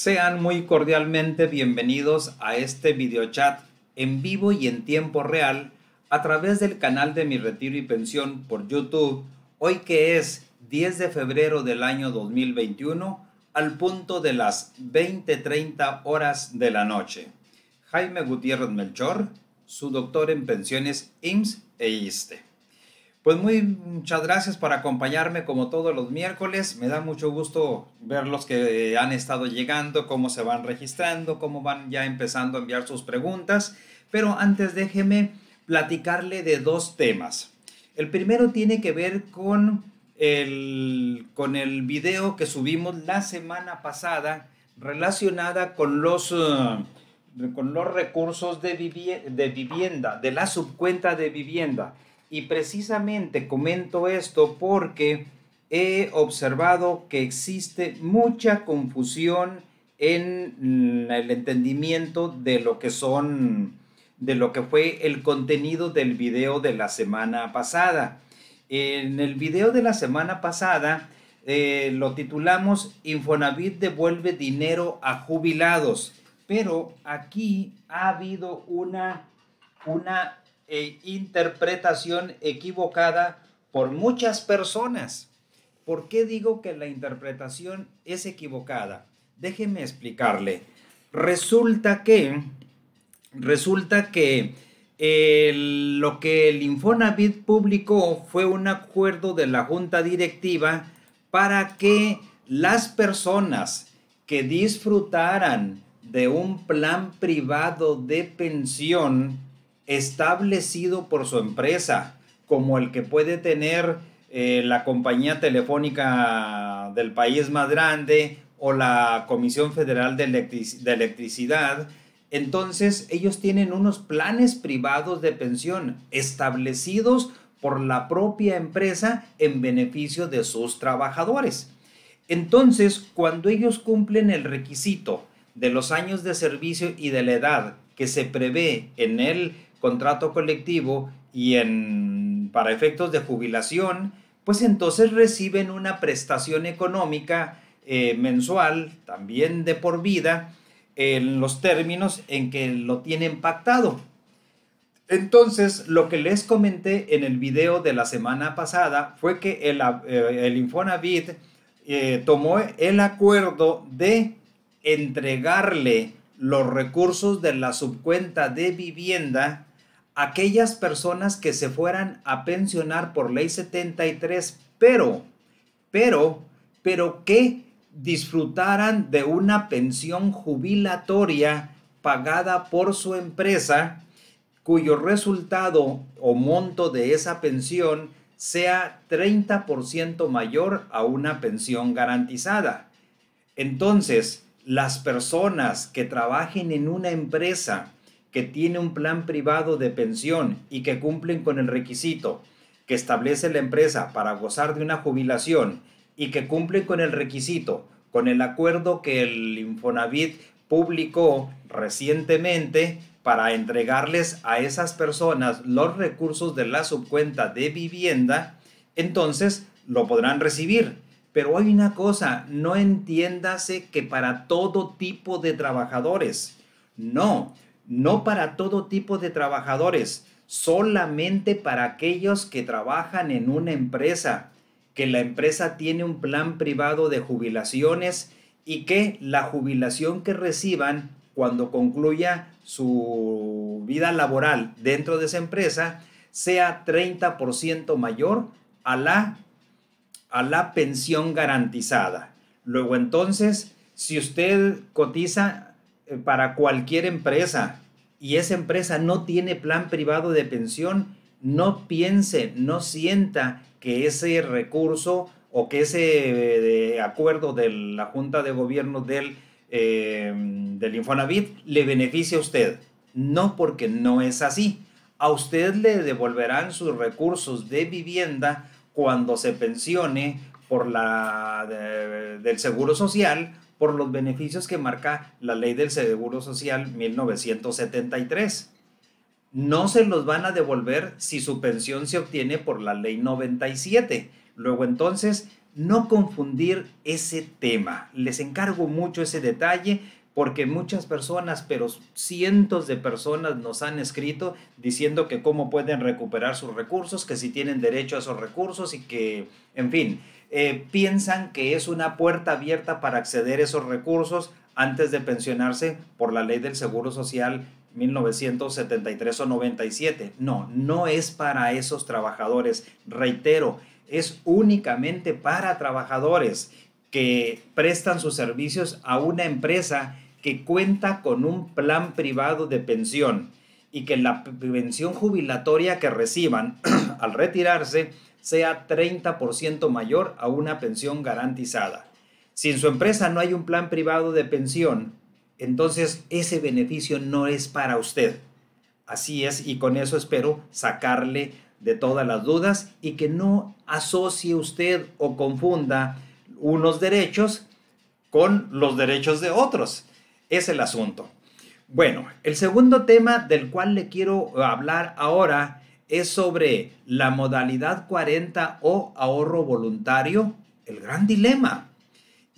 Sean muy cordialmente bienvenidos a este videochat en vivo y en tiempo real a través del canal de Mi Retiro y Pensión por YouTube, hoy que es 10 de febrero del año 2021 al punto de las 20:30 horas de la noche. Jaime Gutiérrez Melchor, su doctor en pensiones IMSS e ISTE. Pues muy muchas gracias por acompañarme como todos los miércoles. Me da mucho gusto ver los que eh, han estado llegando, cómo se van registrando, cómo van ya empezando a enviar sus preguntas. Pero antes déjeme platicarle de dos temas. El primero tiene que ver con el, con el video que subimos la semana pasada relacionada con los, eh, con los recursos de vivienda, de la subcuenta de vivienda. Y precisamente comento esto porque he observado que existe mucha confusión en mm, el entendimiento de lo que son de lo que fue el contenido del video de la semana pasada. En el video de la semana pasada eh, lo titulamos Infonavit devuelve dinero a jubilados, pero aquí ha habido una, una e interpretación equivocada por muchas personas. ¿Por qué digo que la interpretación es equivocada? Déjeme explicarle. Resulta que, resulta que eh, lo que el Infonavit publicó fue un acuerdo de la junta directiva para que las personas que disfrutaran de un plan privado de pensión establecido por su empresa, como el que puede tener eh, la compañía telefónica del país más grande o la Comisión Federal de Electricidad, entonces ellos tienen unos planes privados de pensión establecidos por la propia empresa en beneficio de sus trabajadores. Entonces, cuando ellos cumplen el requisito de los años de servicio y de la edad que se prevé en el contrato colectivo y en, para efectos de jubilación, pues entonces reciben una prestación económica eh, mensual, también de por vida, en los términos en que lo tienen pactado. Entonces, lo que les comenté en el video de la semana pasada fue que el, eh, el Infonavit eh, tomó el acuerdo de entregarle los recursos de la subcuenta de vivienda aquellas personas que se fueran a pensionar por ley 73, pero, pero, pero que disfrutaran de una pensión jubilatoria pagada por su empresa, cuyo resultado o monto de esa pensión sea 30% mayor a una pensión garantizada. Entonces, las personas que trabajen en una empresa que tiene un plan privado de pensión y que cumplen con el requisito que establece la empresa para gozar de una jubilación y que cumplen con el requisito, con el acuerdo que el Infonavit publicó recientemente para entregarles a esas personas los recursos de la subcuenta de vivienda, entonces lo podrán recibir. Pero hay una cosa, no entiéndase que para todo tipo de trabajadores. No, no para todo tipo de trabajadores, solamente para aquellos que trabajan en una empresa, que la empresa tiene un plan privado de jubilaciones y que la jubilación que reciban cuando concluya su vida laboral dentro de esa empresa sea 30% mayor a la, a la pensión garantizada. Luego entonces, si usted cotiza eh, para cualquier empresa, y esa empresa no tiene plan privado de pensión, no piense, no sienta que ese recurso o que ese eh, acuerdo de la Junta de Gobierno del, em, del Infonavit le beneficie a usted. No, porque no es así. A usted le devolverán sus recursos de vivienda cuando se pensione por la del Seguro Social por los beneficios que marca la ley del Seguro Social 1973. No se los van a devolver si su pensión se obtiene por la ley 97. Luego entonces, no confundir ese tema. Les encargo mucho ese detalle porque muchas personas, pero cientos de personas nos han escrito diciendo que cómo pueden recuperar sus recursos, que si tienen derecho a esos recursos y que, en fin, eh, piensan que es una puerta abierta para acceder a esos recursos antes de pensionarse por la ley del Seguro Social 1973 o 97. No, no es para esos trabajadores. Reitero, es únicamente para trabajadores que prestan sus servicios a una empresa que cuenta con un plan privado de pensión y que la pensión jubilatoria que reciban al retirarse sea 30% mayor a una pensión garantizada. Si en su empresa no hay un plan privado de pensión, entonces ese beneficio no es para usted. Así es, y con eso espero sacarle de todas las dudas y que no asocie usted o confunda unos derechos con los derechos de otros. Es el asunto. Bueno, el segundo tema del cual le quiero hablar ahora es sobre la modalidad 40 o ahorro voluntario, el gran dilema.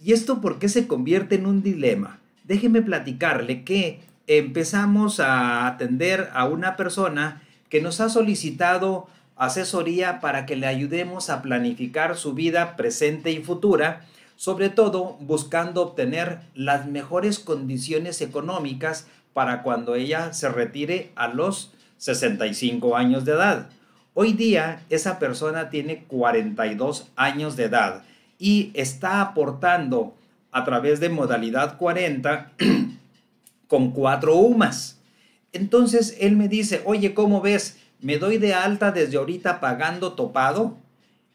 ¿Y esto por qué se convierte en un dilema? Déjeme platicarle que empezamos a atender a una persona que nos ha solicitado asesoría para que le ayudemos a planificar su vida presente y futura, sobre todo buscando obtener las mejores condiciones económicas para cuando ella se retire a los 65 años de edad. Hoy día esa persona tiene 42 años de edad y está aportando a través de modalidad 40 con cuatro UMAS. Entonces él me dice, oye, ¿cómo ves? Me doy de alta desde ahorita pagando topado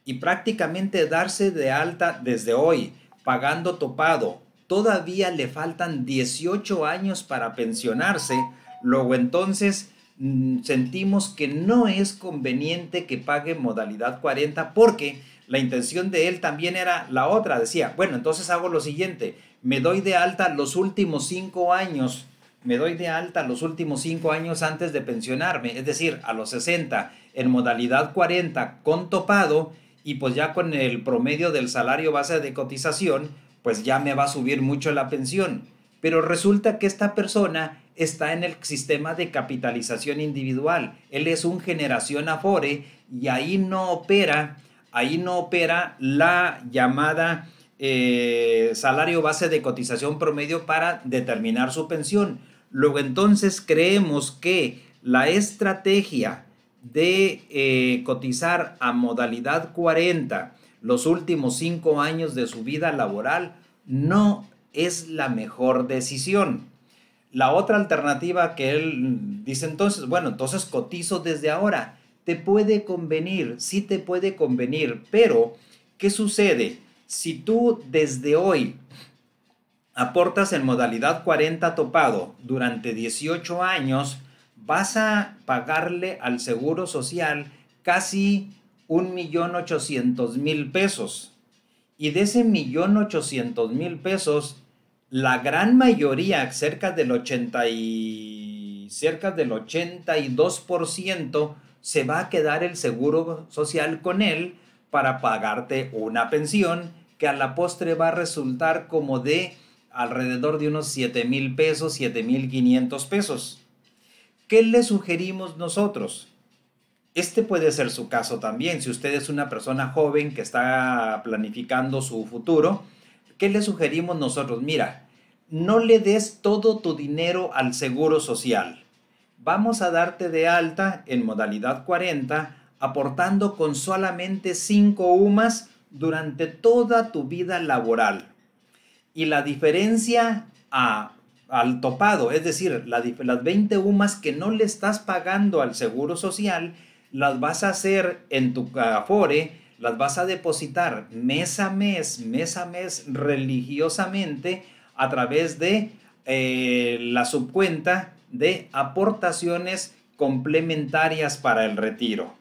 y prácticamente darse de alta desde hoy pagando topado. Todavía le faltan 18 años para pensionarse. Luego entonces Mm, sentimos que no es conveniente que pague modalidad 40 porque la intención de él también era la otra. Decía, bueno, entonces hago lo siguiente, me doy de alta los últimos cinco años, me doy de alta los últimos cinco años antes de pensionarme, es decir, a los 60 en modalidad 40 con topado y pues ya con el promedio del salario base de cotización, pues ya me va a subir mucho la pensión. Pero resulta que esta persona está en el sistema de capitalización individual. Él es un generación afore y ahí no opera, ahí no opera la llamada eh, salario base de cotización promedio para determinar su pensión. Luego entonces creemos que la estrategia de eh, cotizar a modalidad 40 los últimos cinco años de su vida laboral no es la mejor decisión la otra alternativa que él dice entonces, bueno, entonces cotizo desde ahora. Te puede convenir, sí te puede convenir, pero ¿qué sucede? Si tú desde hoy aportas en modalidad 40 topado durante 18 años, vas a pagarle al Seguro Social casi 1.800.000 pesos. Y de ese 1.800.000 pesos, la gran mayoría, cerca del 80 cerca del 82%, se va a quedar el seguro social con él para pagarte una pensión que a la postre va a resultar como de alrededor de unos 7 mil pesos, 7 mil 500 pesos. ¿Qué le sugerimos nosotros? Este puede ser su caso también. Si usted es una persona joven que está planificando su futuro, ¿qué le sugerimos nosotros? Mira, no le des todo tu dinero al Seguro Social. Vamos a darte de alta en modalidad 40, aportando con solamente 5 UMAS durante toda tu vida laboral. Y la diferencia al topado, es decir, las 20 UMAS que no le estás pagando al Seguro Social, las vas a hacer en tu Afore, las vas a depositar mes a mes, mes a mes religiosamente a través de eh, la subcuenta de aportaciones complementarias para el retiro.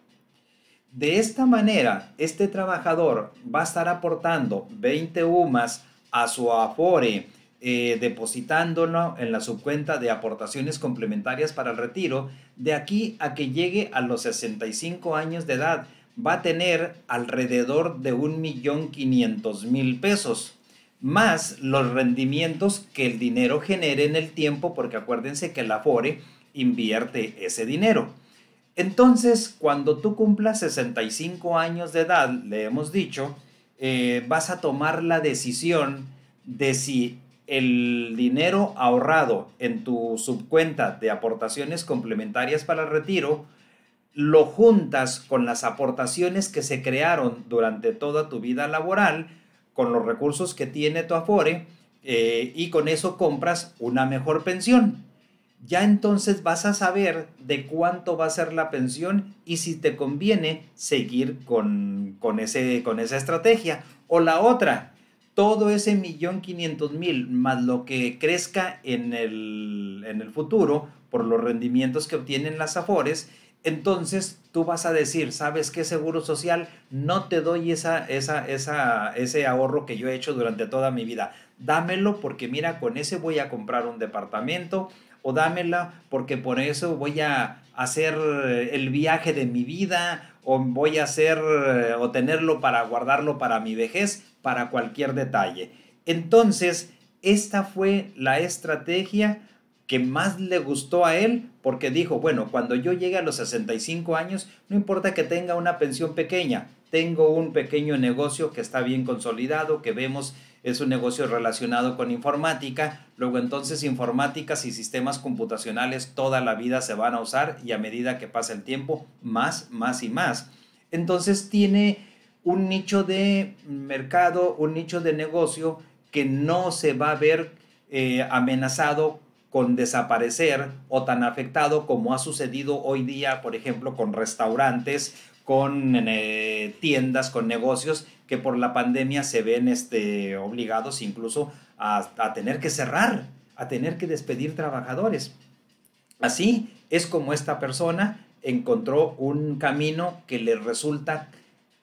De esta manera, este trabajador va a estar aportando 20 UMAS a su Afore, eh, depositándolo en la subcuenta de aportaciones complementarias para el retiro. De aquí a que llegue a los 65 años de edad, va a tener alrededor de 1.500.000 pesos más los rendimientos que el dinero genere en el tiempo, porque acuérdense que la FORE invierte ese dinero. Entonces, cuando tú cumplas 65 años de edad, le hemos dicho, eh, vas a tomar la decisión de si el dinero ahorrado en tu subcuenta de aportaciones complementarias para el retiro lo juntas con las aportaciones que se crearon durante toda tu vida laboral con los recursos que tiene tu Afore eh, y con eso compras una mejor pensión. Ya entonces vas a saber de cuánto va a ser la pensión y si te conviene seguir con, ese, con esa estrategia. O la otra, todo ese millón quinientos mil más lo que crezca en el, en el futuro por los rendimientos que obtienen las afores, entonces tú vas a decir, ¿sabes qué seguro social? No te doy esa, esa, esa, ese ahorro que yo he hecho durante toda mi vida. Dámelo porque mira, con ese voy a comprar un departamento o dámela porque por eso voy a hacer eh, el viaje de mi vida o voy a hacer eh, o tenerlo para guardarlo para mi vejez, para cualquier detalle. Entonces, esta fue la estrategia que más le gustó a él porque dijo, bueno, cuando yo llegue a los 65 años, no importa que tenga una pensión pequeña, tengo un pequeño negocio que está bien consolidado, que vemos es un negocio relacionado con informática, luego entonces informáticas y sistemas computacionales toda la vida se van a usar y a medida que pasa el tiempo, más, más y más. Entonces tiene un nicho de mercado, un nicho de negocio que no se va a ver eh, amenazado con desaparecer o tan afectado como ha sucedido hoy día, por ejemplo, con restaurantes, con eh, tiendas, con negocios que por la pandemia se ven este, obligados incluso a, tener que cerrar, a tener que despedir trabajadores. Así es como esta persona encontró un camino que le resulta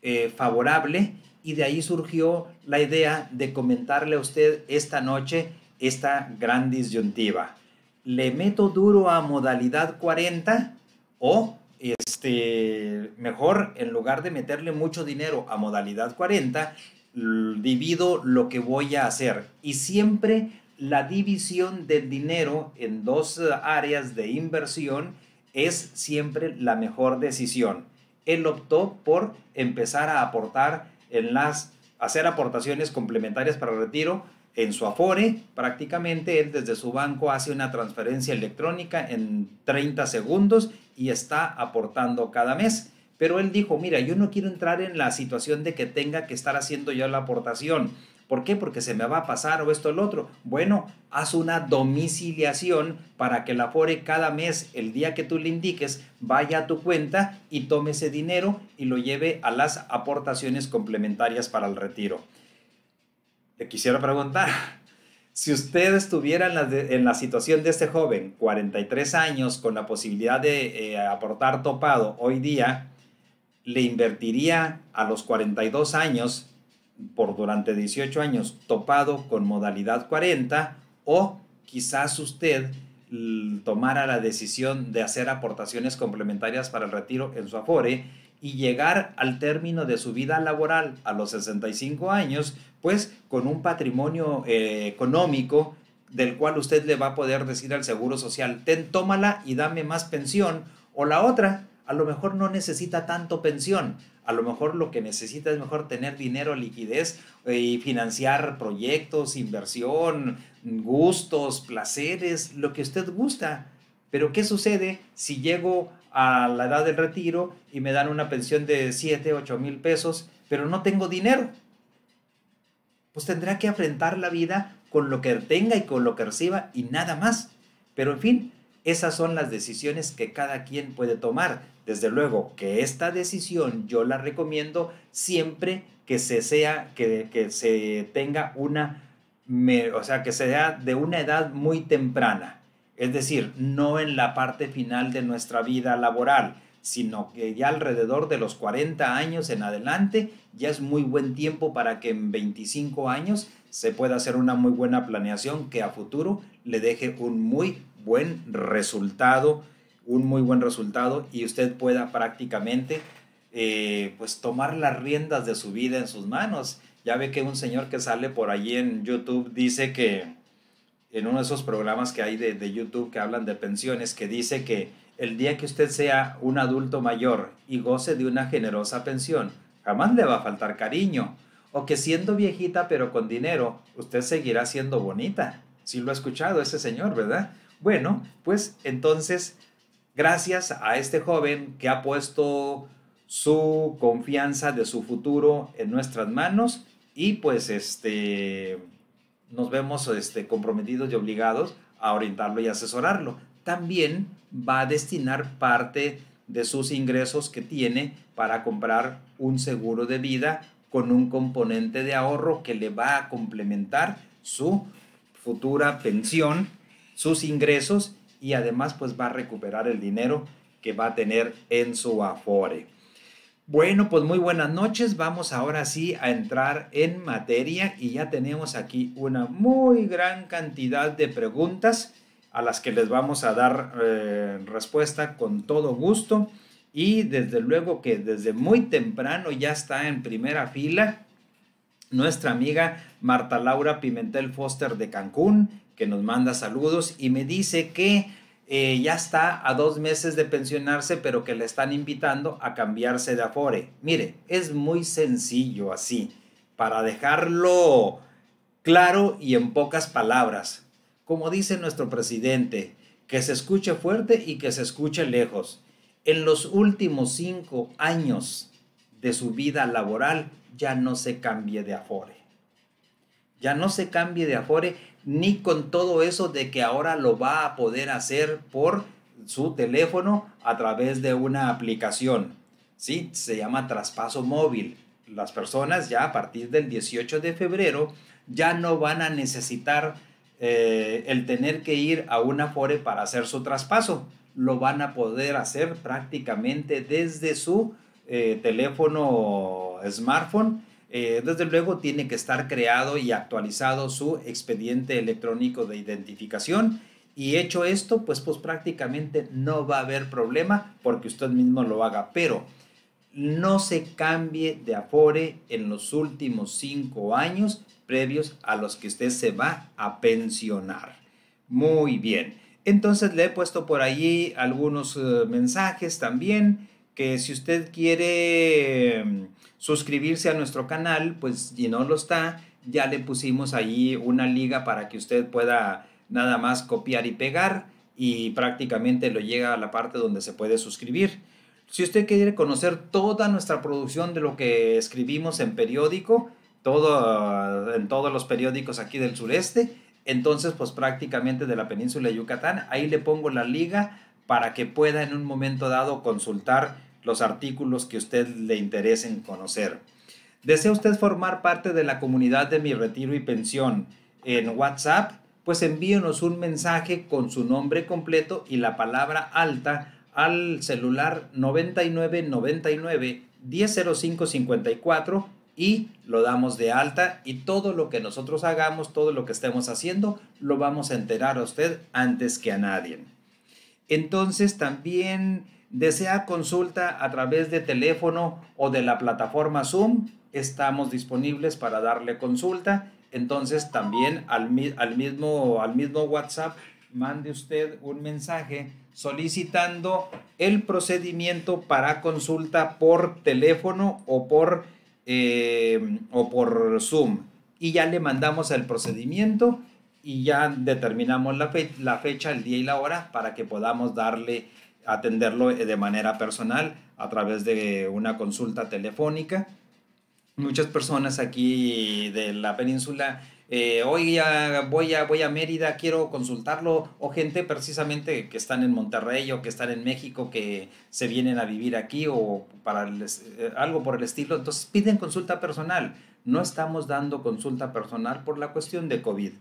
eh, favorable y de ahí surgió la idea de comentarle a usted esta noche esta gran disyuntiva le meto duro a modalidad 40 o este, mejor en lugar de meterle mucho dinero a modalidad 40, divido lo que voy a hacer. Y siempre la división del dinero en dos áreas de inversión es siempre la mejor decisión. Él optó por empezar a aportar en las, hacer aportaciones complementarias para retiro en su Afore, prácticamente él desde su banco hace una transferencia electrónica en 30 segundos y está aportando cada mes. Pero él dijo, mira, yo no quiero entrar en la situación de que tenga que estar haciendo yo la aportación. ¿Por qué? Porque se me va a pasar o esto o el otro. Bueno, haz una domiciliación para que el Afore cada mes, el día que tú le indiques, vaya a tu cuenta y tome ese dinero y lo lleve a las aportaciones complementarias para el retiro quisiera preguntar, si usted estuviera en la, situación de este joven, 43 años, con la posibilidad de eh, aportar topado hoy día, ¿le invertiría a los 42 años, por durante 18 años, topado con modalidad 40? ¿O quizás usted tomara la decisión de hacer aportaciones complementarias para el retiro en su Afore y llegar al término de su vida laboral a los 65 años, pues con un patrimonio eh, económico del cual usted le va a poder decir al Seguro Social, ten, tómala y dame más pensión. O la otra, a lo mejor no necesita tanto pensión, a lo mejor lo que necesita es mejor tener dinero, liquidez eh, y financiar proyectos, inversión, gustos, placeres, lo que usted gusta. Pero ¿qué sucede si llego a la edad del retiro y me dan una pensión de 7, 8 mil pesos, pero no tengo dinero. Pues tendrá que afrontar la vida con lo que tenga y con lo que reciba y nada más. Pero en fin, esas son las decisiones que cada quien puede tomar. Desde luego que esta decisión yo la recomiendo siempre que se sea, que, se tenga una, o sea, que sea de una edad muy temprana es decir, no en la parte final de nuestra vida laboral, sino que ya alrededor de los 40 años en adelante ya es muy buen tiempo para que en 25 años se pueda hacer una muy buena planeación que a futuro le deje un muy buen resultado, un muy buen resultado y usted pueda prácticamente eh, pues tomar las riendas de su vida en sus manos. Ya ve que un señor que sale por allí en YouTube dice que en uno de esos programas que hay de, YouTube que hablan de pensiones, que dice que el día que usted sea un adulto mayor y goce de una generosa pensión, jamás le va a faltar cariño. O que siendo viejita pero con dinero, usted seguirá siendo bonita. Si sí lo ha escuchado ese señor, ¿verdad? Bueno, pues entonces, gracias a este joven que ha puesto su confianza de su futuro en nuestras manos y pues este nos vemos este, comprometidos y obligados a orientarlo y asesorarlo. También va a destinar parte de sus ingresos que tiene para comprar un seguro de vida con un componente de ahorro que le va a complementar su futura pensión, sus ingresos y además pues va a recuperar el dinero que va a tener en su afore. Bueno, pues muy buenas noches. Vamos ahora sí a entrar en materia y ya tenemos aquí una muy gran cantidad de preguntas a las que les vamos a dar eh, respuesta con todo gusto. Y desde luego que desde muy temprano ya está en primera fila nuestra amiga Marta Laura Pimentel Foster de Cancún, que nos manda saludos y me dice que eh, ya está a dos meses de pensionarse, pero que le están invitando a cambiarse de Afore. Mire, es muy sencillo así, para dejarlo claro y en pocas palabras. Como dice nuestro presidente, que se escuche fuerte y que se escuche lejos. En los últimos cinco años de su vida laboral, ya no se cambie de Afore. Ya no se cambie de Afore ni con todo eso de que ahora lo va a poder hacer por su teléfono a través de una aplicación. ¿sí? Se llama traspaso móvil. Las personas ya a partir del 18 de febrero ya no van a necesitar eh, el tener que ir a una FORE para hacer su traspaso. Lo van a poder hacer prácticamente desde su eh, teléfono smartphone eh, desde luego tiene que estar creado y actualizado su expediente electrónico de identificación. Y hecho esto, pues, pues prácticamente no va a haber problema porque usted mismo lo haga. Pero no se cambie de Afore en los últimos cinco años previos a los que usted se va a pensionar. Muy bien. Entonces le he puesto por allí algunos eh, mensajes también que si usted quiere em, suscribirse a nuestro canal, pues si no lo está, ya le pusimos ahí una liga para que usted pueda nada más copiar y pegar y prácticamente lo llega a la parte donde se puede suscribir. Si usted quiere conocer toda nuestra producción de lo que escribimos en periódico, todo, en todos los periódicos aquí del sureste, entonces pues prácticamente de la península de Yucatán, ahí le pongo la liga para que pueda en un momento dado consultar los artículos que a usted le interesen conocer. ¿Desea usted formar parte de la comunidad de Mi Retiro y Pensión en WhatsApp? Pues envíenos un mensaje con su nombre completo y la palabra alta al celular 9999 100554 y lo damos de alta y todo lo que nosotros hagamos, todo lo que estemos haciendo, lo vamos a enterar a usted antes que a nadie entonces también desea consulta a través de teléfono o de la plataforma Zoom, estamos disponibles para darle consulta. Entonces también al, mismo, al mismo WhatsApp mande usted un mensaje solicitando el procedimiento para consulta por teléfono o eh, o por Zoom. Y ya le mandamos el procedimiento y ya determinamos la, la fecha, el día y la hora para que podamos darle, atenderlo eh, de manera personal a través de una consulta telefónica. Muchas personas aquí de la península hoy eh, voy, a, voy a Mérida, quiero consultarlo, o gente precisamente que están en Monterrey o que están en México, que se vienen a vivir aquí o para eh, algo por el estilo, entonces piden consulta personal. No estamos dando consulta personal por la cuestión de COVID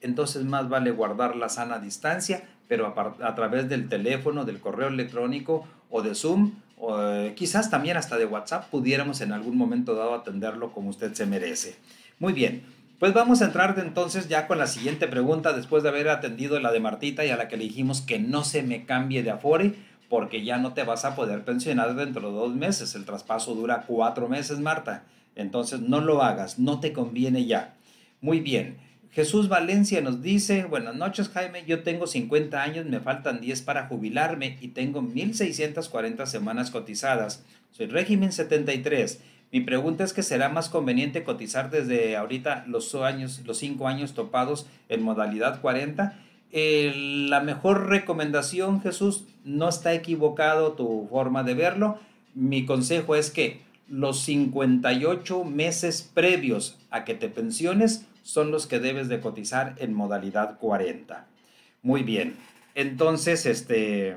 entonces más vale guardar la sana distancia, pero a, través del teléfono, del correo electrónico o de Zoom, o, eh, quizás también hasta de WhatsApp, pudiéramos en algún momento dado atenderlo como usted se merece. Muy bien, pues vamos a entrar entonces ya con la siguiente pregunta, después de haber atendido la de Martita y a la que le dijimos que no se me cambie de afore, porque ya no te vas a poder pensionar dentro de dos meses. El traspaso dura cuatro meses, Marta. Entonces no lo hagas, no te conviene ya. Muy bien. Jesús Valencia nos dice, buenas noches Jaime, yo tengo 50 años, me faltan 10 para jubilarme y tengo 1.640 semanas cotizadas. Soy régimen 73. Mi pregunta es que será más conveniente cotizar desde ahorita los años, los 5 años topados en modalidad 40. Eh, la mejor recomendación, Jesús, no está equivocado tu forma de verlo. Mi consejo es que los 58 meses previos a que te pensiones, son los que debes de cotizar en modalidad 40. Muy bien. Entonces, este,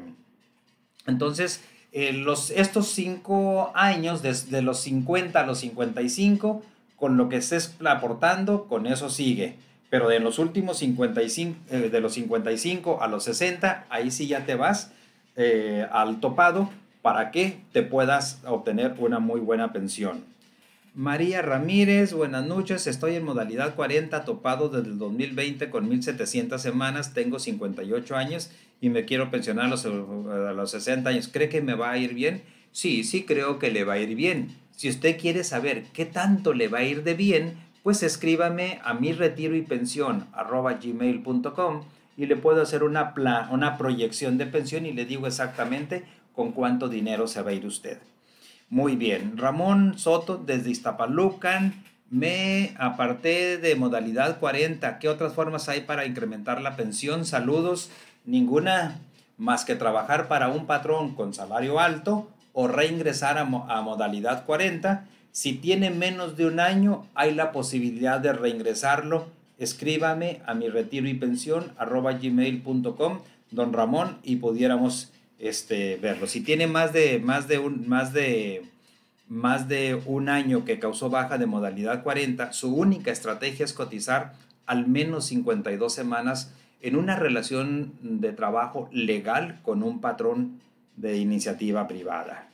entonces eh, los, estos cinco años, desde los 50 a los 55, con lo que estés aportando, con eso sigue. Pero de los últimos 55, eh, de los 55 a los 60, ahí sí ya te vas eh, al topado para que te puedas obtener una muy buena pensión. María Ramírez, buenas noches. Estoy en modalidad 40, topado desde el 2020 con 1700 semanas. Tengo 58 años y me quiero pensionar a los, 60 años. ¿Cree que me va a ir bien? Sí, sí, creo que le va a ir bien. Si usted quiere saber qué tanto le va a ir de bien, pues escríbame a mi retiro y pensión gmail.com y le puedo hacer una, una proyección de pensión y le digo exactamente con cuánto dinero se va a ir usted. Muy bien. Ramón Soto desde Iztapalucan. Me aparté de modalidad 40. ¿Qué otras formas hay para incrementar la pensión? Saludos. Ninguna más que trabajar para un patrón con salario alto o reingresar a, a modalidad 40. Si tiene menos de un año, hay la posibilidad de reingresarlo. Escríbame a mi retiro y pensión gmail.com, don Ramón, y pudiéramos este, verlo. Si tiene más de, más de un, más de, más de un año que causó baja de modalidad 40, su única estrategia es cotizar al menos 52 semanas en una relación de trabajo legal con un patrón de iniciativa privada.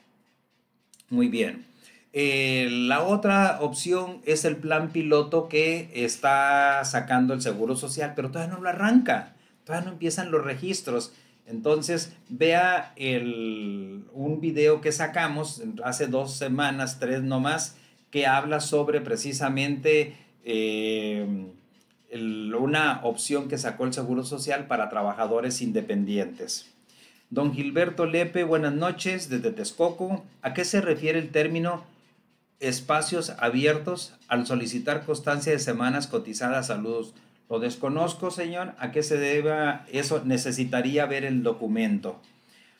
Muy bien. Eh, la otra opción es el plan piloto que está sacando el Seguro Social, pero todavía no lo arranca, todavía no empiezan los registros. Entonces, vea el, un video que sacamos hace dos semanas, tres nomás, que habla sobre precisamente eh, una opción que sacó el Seguro Social para trabajadores independientes. Don Gilberto Lepe, buenas noches desde Texcoco. ¿A qué se refiere el término espacios abiertos al solicitar constancia de semanas cotizadas? Saludos. Lo desconozco, señor, a qué se deba eso. Necesitaría ver el documento.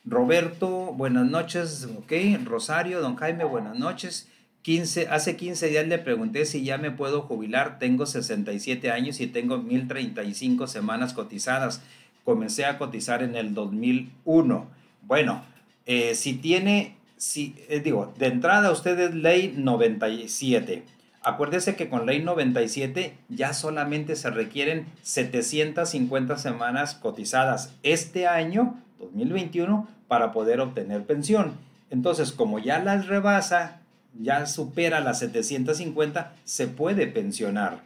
Roberto, buenas noches. Ok, Rosario, don Jaime, buenas noches. 15, hace 15 días le pregunté si ya me puedo jubilar. Tengo 67 años y tengo 1035 semanas cotizadas. Comencé a cotizar en el 2001. Bueno, eh, si tiene, si, eh, digo, de entrada usted es ley 97 Acuérdese que con ley 97 ya solamente se requieren 750 semanas cotizadas este año, 2021, para poder obtener pensión. Entonces, como ya las rebasa, ya supera las 750, se puede pensionar.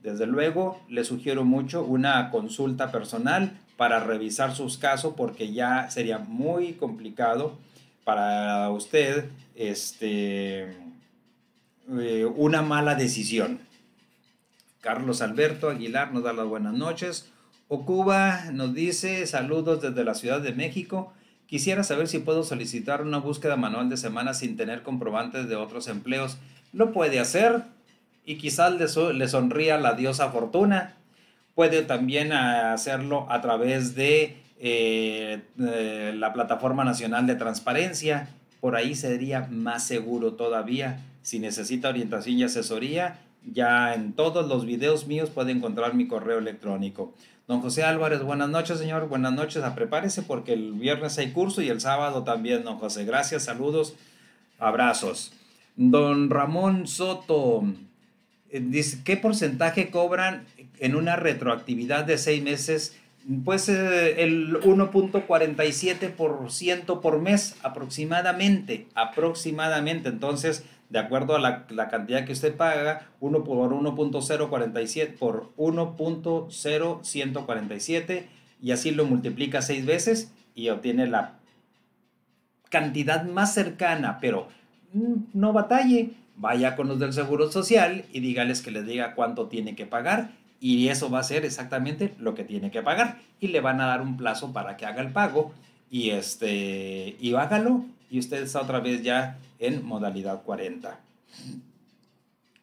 Desde luego, le sugiero mucho una consulta personal para revisar sus casos porque ya sería muy complicado para usted este eh, una mala decisión. Carlos Alberto Aguilar nos da las buenas noches. Ocuba nos dice saludos desde la Ciudad de México. Quisiera saber si puedo solicitar una búsqueda manual de semana sin tener comprobantes de otros empleos. Lo puede hacer y quizás le, sonría la diosa fortuna. Puede también hacerlo a través de eh, eh, la Plataforma Nacional de Transparencia. Por ahí sería más seguro todavía si necesita orientación y asesoría, ya en todos los videos míos puede encontrar mi correo electrónico. Don José Álvarez, buenas noches, señor. Buenas noches. A prepárese porque el viernes hay curso y el sábado también, don José. Gracias, saludos, abrazos. Don Ramón Soto, eh, dice, ¿qué porcentaje cobran en una retroactividad de seis meses? Pues eh, el 1.47% por mes aproximadamente, aproximadamente. Entonces, de acuerdo a la, cantidad que usted paga, 1 por 1.047 por 1.0147 y así lo multiplica seis veces y obtiene la cantidad más cercana, pero mm, no batalle, vaya con los del Seguro Social y dígales que les diga cuánto tiene que pagar y eso va a ser exactamente lo que tiene que pagar y le van a dar un plazo para que haga el pago y este y hágalo y usted está otra vez ya en modalidad 40.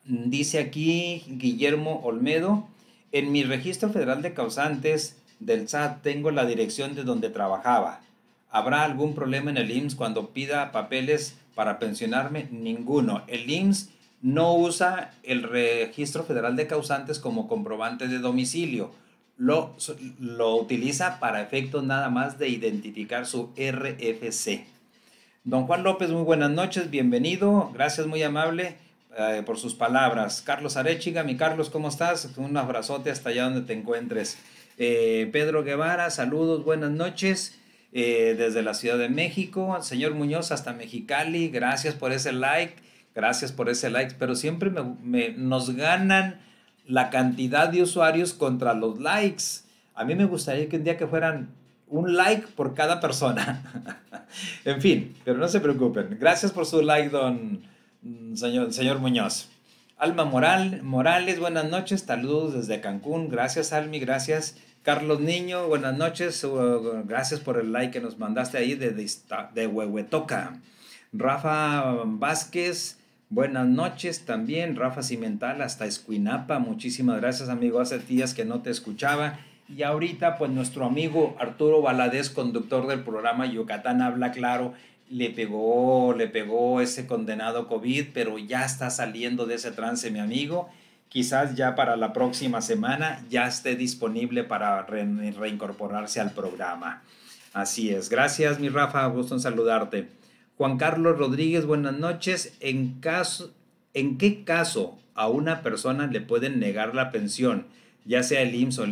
Dice aquí Guillermo Olmedo, en mi registro federal de causantes del SAT tengo la dirección de donde trabajaba. ¿Habrá algún problema en el IMSS cuando pida papeles para pensionarme? Ninguno. El IMSS no usa el registro federal de causantes como comprobante de domicilio. Lo, lo utiliza para efectos nada más de identificar su RFC. Don Juan López, muy buenas noches, bienvenido, gracias, muy amable eh, por sus palabras. Carlos Arechiga, mi Carlos, ¿cómo estás? Un abrazote hasta allá donde te encuentres. Eh, Pedro Guevara, saludos, buenas noches. Eh, desde la Ciudad de México, señor Muñoz hasta Mexicali, gracias por ese like, gracias por ese like, pero siempre nos ganan la cantidad de usuarios contra los likes. A mí me gustaría que un día que fueran un like por cada persona. en fin, pero no se preocupen. Gracias por su like, don mm, señor, señor Muñoz. Alma Moral, Morales, buenas noches, saludos desde Cancún. Gracias, Almi, gracias. Carlos Niño, buenas noches. Uh, gracias por el like que nos mandaste ahí de, de, Huehuetoca. Rafa Vázquez, buenas noches también. Rafa Cimental, hasta Escuinapa. Muchísimas gracias, amigo. Hace días que no te escuchaba. Y ahorita, pues nuestro amigo Arturo Valadez, conductor del programa Yucatán Habla Claro, le pegó, le pegó ese condenado COVID, pero ya está saliendo de ese trance, mi amigo. Quizás ya para la próxima semana ya esté disponible para reincorporarse al programa. Así es. Gracias, mi Rafa. Gusto en saludarte. Juan Carlos Rodríguez, buenas noches. En, caso, ¿En qué caso a una persona le pueden negar la pensión, ya sea el IMSS o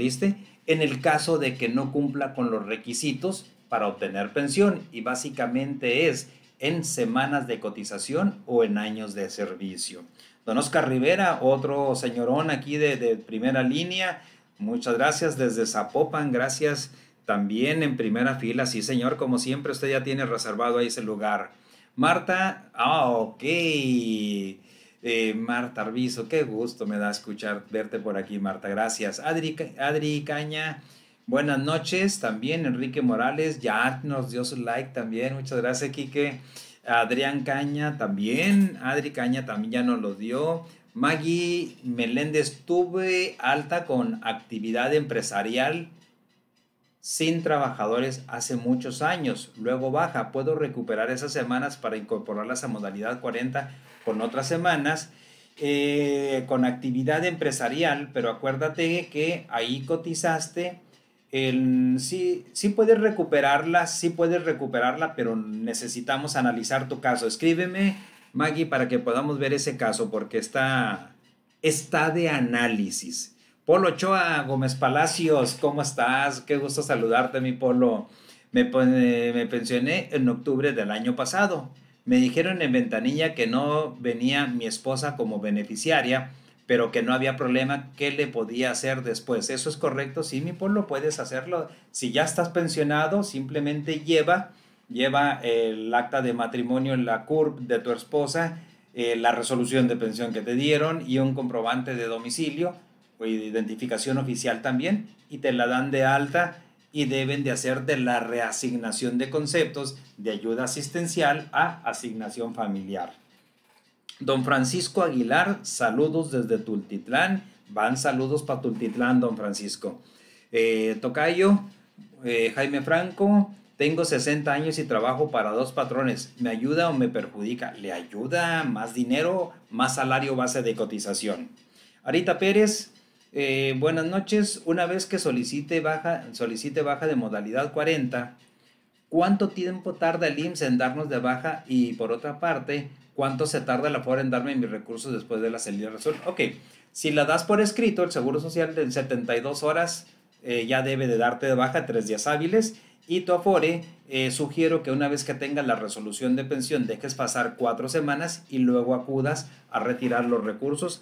en el caso de que no cumpla con los requisitos para obtener pensión y básicamente es en semanas de cotización o en años de servicio. Don Oscar Rivera, otro señorón aquí de, primera línea, muchas gracias desde Zapopan, gracias también en primera fila, sí señor, como siempre usted ya tiene reservado ahí ese lugar. Marta, ah, ok. Eh, Marta Arbizo, qué gusto me da escuchar, verte por aquí, Marta, gracias. Adri, Adri Caña, buenas noches también. Enrique Morales, ya nos dio su like también, muchas gracias, Quique. Adrián Caña también, Adri Caña también ya nos lo dio. Maggie Meléndez, tuve alta con actividad empresarial sin trabajadores hace muchos años, luego baja, puedo recuperar esas semanas para incorporarlas a modalidad 40 con otras semanas, eh, con actividad empresarial, pero acuérdate que ahí cotizaste. El, sí, sí puedes recuperarla, sí puedes recuperarla, pero necesitamos analizar tu caso. Escríbeme, Maggie, para que podamos ver ese caso, porque está, está de análisis. Polo Ochoa Gómez Palacios, ¿cómo estás? Qué gusto saludarte, mi Polo. Me, me pensioné en octubre del año pasado. Me dijeron en ventanilla que no venía mi esposa como beneficiaria, pero que no había problema, ¿qué le podía hacer después? Eso es correcto, sí, mi pueblo, puedes hacerlo. Si ya estás pensionado, simplemente lleva, lleva el acta de matrimonio, en la CURP de tu esposa, eh, la resolución de pensión que te dieron y un comprobante de domicilio o identificación oficial también, y te la dan de alta y deben de hacer de la reasignación de conceptos de ayuda asistencial a asignación familiar. Don Francisco Aguilar, saludos desde Tultitlán. Van saludos para Tultitlán, don Francisco. Eh, tocayo, eh, Jaime Franco, tengo 60 años y trabajo para dos patrones. ¿Me ayuda o me perjudica? Le ayuda más dinero, más salario base de cotización. Arita Pérez, eh, buenas noches. Una vez que solicite baja, solicite baja de modalidad 40, ¿cuánto tiempo tarda el IMSS en darnos de baja? Y por otra parte, ¿cuánto se tarda la Afore en darme mis recursos después de la salida de resuelta? Ok, si la das por escrito, el Seguro Social en 72 horas eh, ya debe de darte de baja tres días hábiles. Y tu Afore, eh, sugiero que una vez que tengas la resolución de pensión, dejes pasar cuatro semanas y luego acudas a retirar los recursos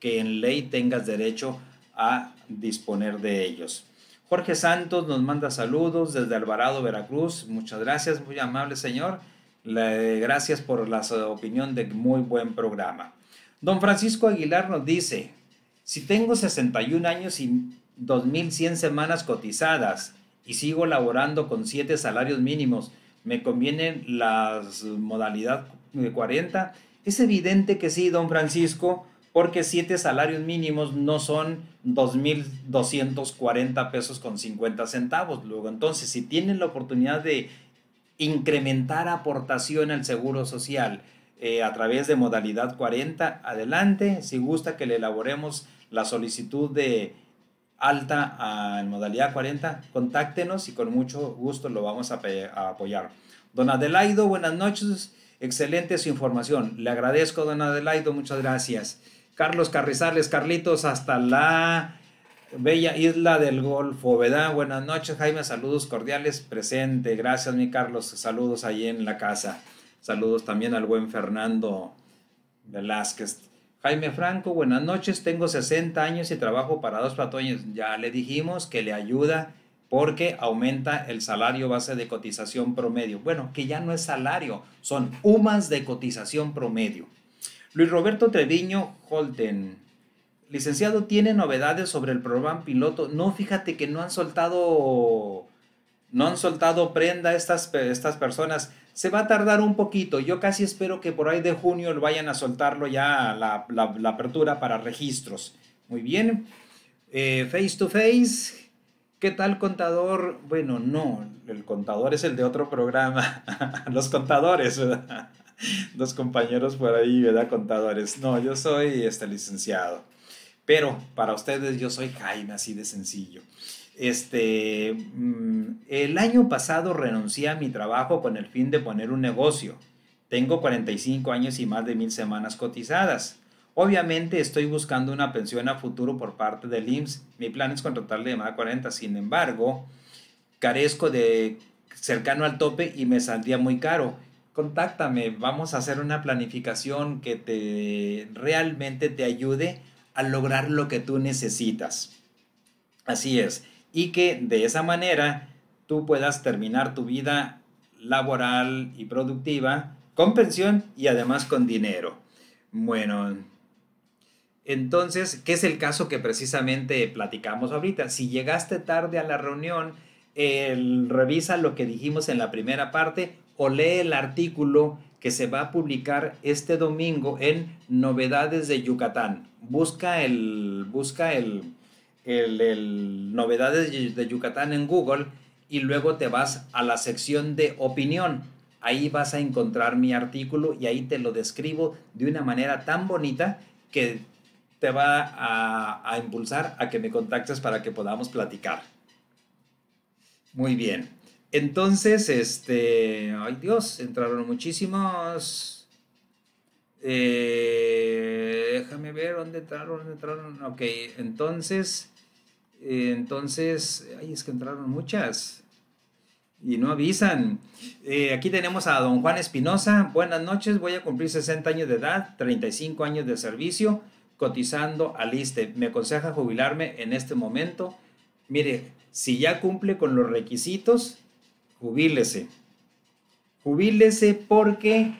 que en ley tengas derecho a disponer de ellos. Jorge Santos nos manda saludos desde Alvarado, Veracruz. Muchas gracias, muy amable señor. gracias por la opinión de muy buen programa. Don Francisco Aguilar nos dice, si tengo 61 años y 2.100 semanas cotizadas y sigo laborando con 7 salarios mínimos, ¿me conviene modalidades modalidad 40? Es evidente que sí, don Francisco, porque siete salarios mínimos no son 2.240 pesos con 50 centavos. Luego, entonces, si tienen la oportunidad de incrementar aportación al Seguro Social eh, a través de modalidad 40, adelante. Si gusta que le elaboremos la solicitud de alta en modalidad 40, contáctenos y con mucho gusto lo vamos a, a apoyar. Don Adelaido, buenas noches. Excelente su información. Le agradezco, don Adelaido. Muchas gracias. Carlos Carrizales, Carlitos, hasta la bella isla del Golfo, ¿verdad? Buenas noches, Jaime, saludos cordiales, presente. Gracias, mi Carlos, saludos ahí en la casa. Saludos también al buen Fernando Velázquez. Jaime Franco, buenas noches, tengo 60 años y trabajo para dos platones. Ya le dijimos que le ayuda porque aumenta el salario base de cotización promedio. Bueno, que ya no es salario, son UMAS de cotización promedio. Luis Roberto Treviño Holten. Licenciado, ¿tiene novedades sobre el programa piloto? No, fíjate que no han soltado, no han soltado prenda estas, estas personas. Se va a tardar un poquito. Yo casi espero que por ahí de junio lo vayan a soltarlo ya la, apertura para registros. Muy bien. Eh, face to face. ¿Qué tal contador? Bueno, no, el contador es el de otro programa, los contadores dos compañeros por ahí, ¿verdad? Contadores. No, yo soy este licenciado. Pero para ustedes yo soy Jaime, así de sencillo. Este, mm, el año pasado renuncié a mi trabajo con el fin de poner un negocio. Tengo 45 años y más de mil semanas cotizadas. Obviamente estoy buscando una pensión a futuro por parte del IMSS. Mi plan es contratarle de más de 40. Sin embargo, carezco de cercano al tope y me saldría muy caro contáctame, vamos a hacer una planificación que te realmente te ayude a lograr lo que tú necesitas. Así es. Y que de esa manera tú puedas terminar tu vida laboral y productiva con pensión y además con dinero. Bueno, entonces, ¿qué es el caso que precisamente platicamos ahorita? Si llegaste tarde a la reunión, revisa lo que dijimos en la primera parte o lee el artículo que se va a publicar este domingo en Novedades de Yucatán. Busca el, busca el, Novedades de Yucatán en Google y luego te vas a la sección de opinión. Ahí vas a encontrar mi artículo y ahí te lo describo de una manera tan bonita que te va a, a impulsar a que me contactes para que podamos platicar. Muy bien. Entonces, este, ay Dios, entraron muchísimos. Eh, déjame ver dónde entraron, dónde entraron. Ok, entonces, eh, entonces, ay, es que entraron muchas. Y no avisan. Eh, aquí tenemos a don Juan Espinosa. Buenas noches, voy a cumplir 60 años de edad, 35 años de servicio, cotizando al ISTE. Me aconseja jubilarme en este momento. Mire, si ya cumple con los requisitos, jubílese. Jubílese porque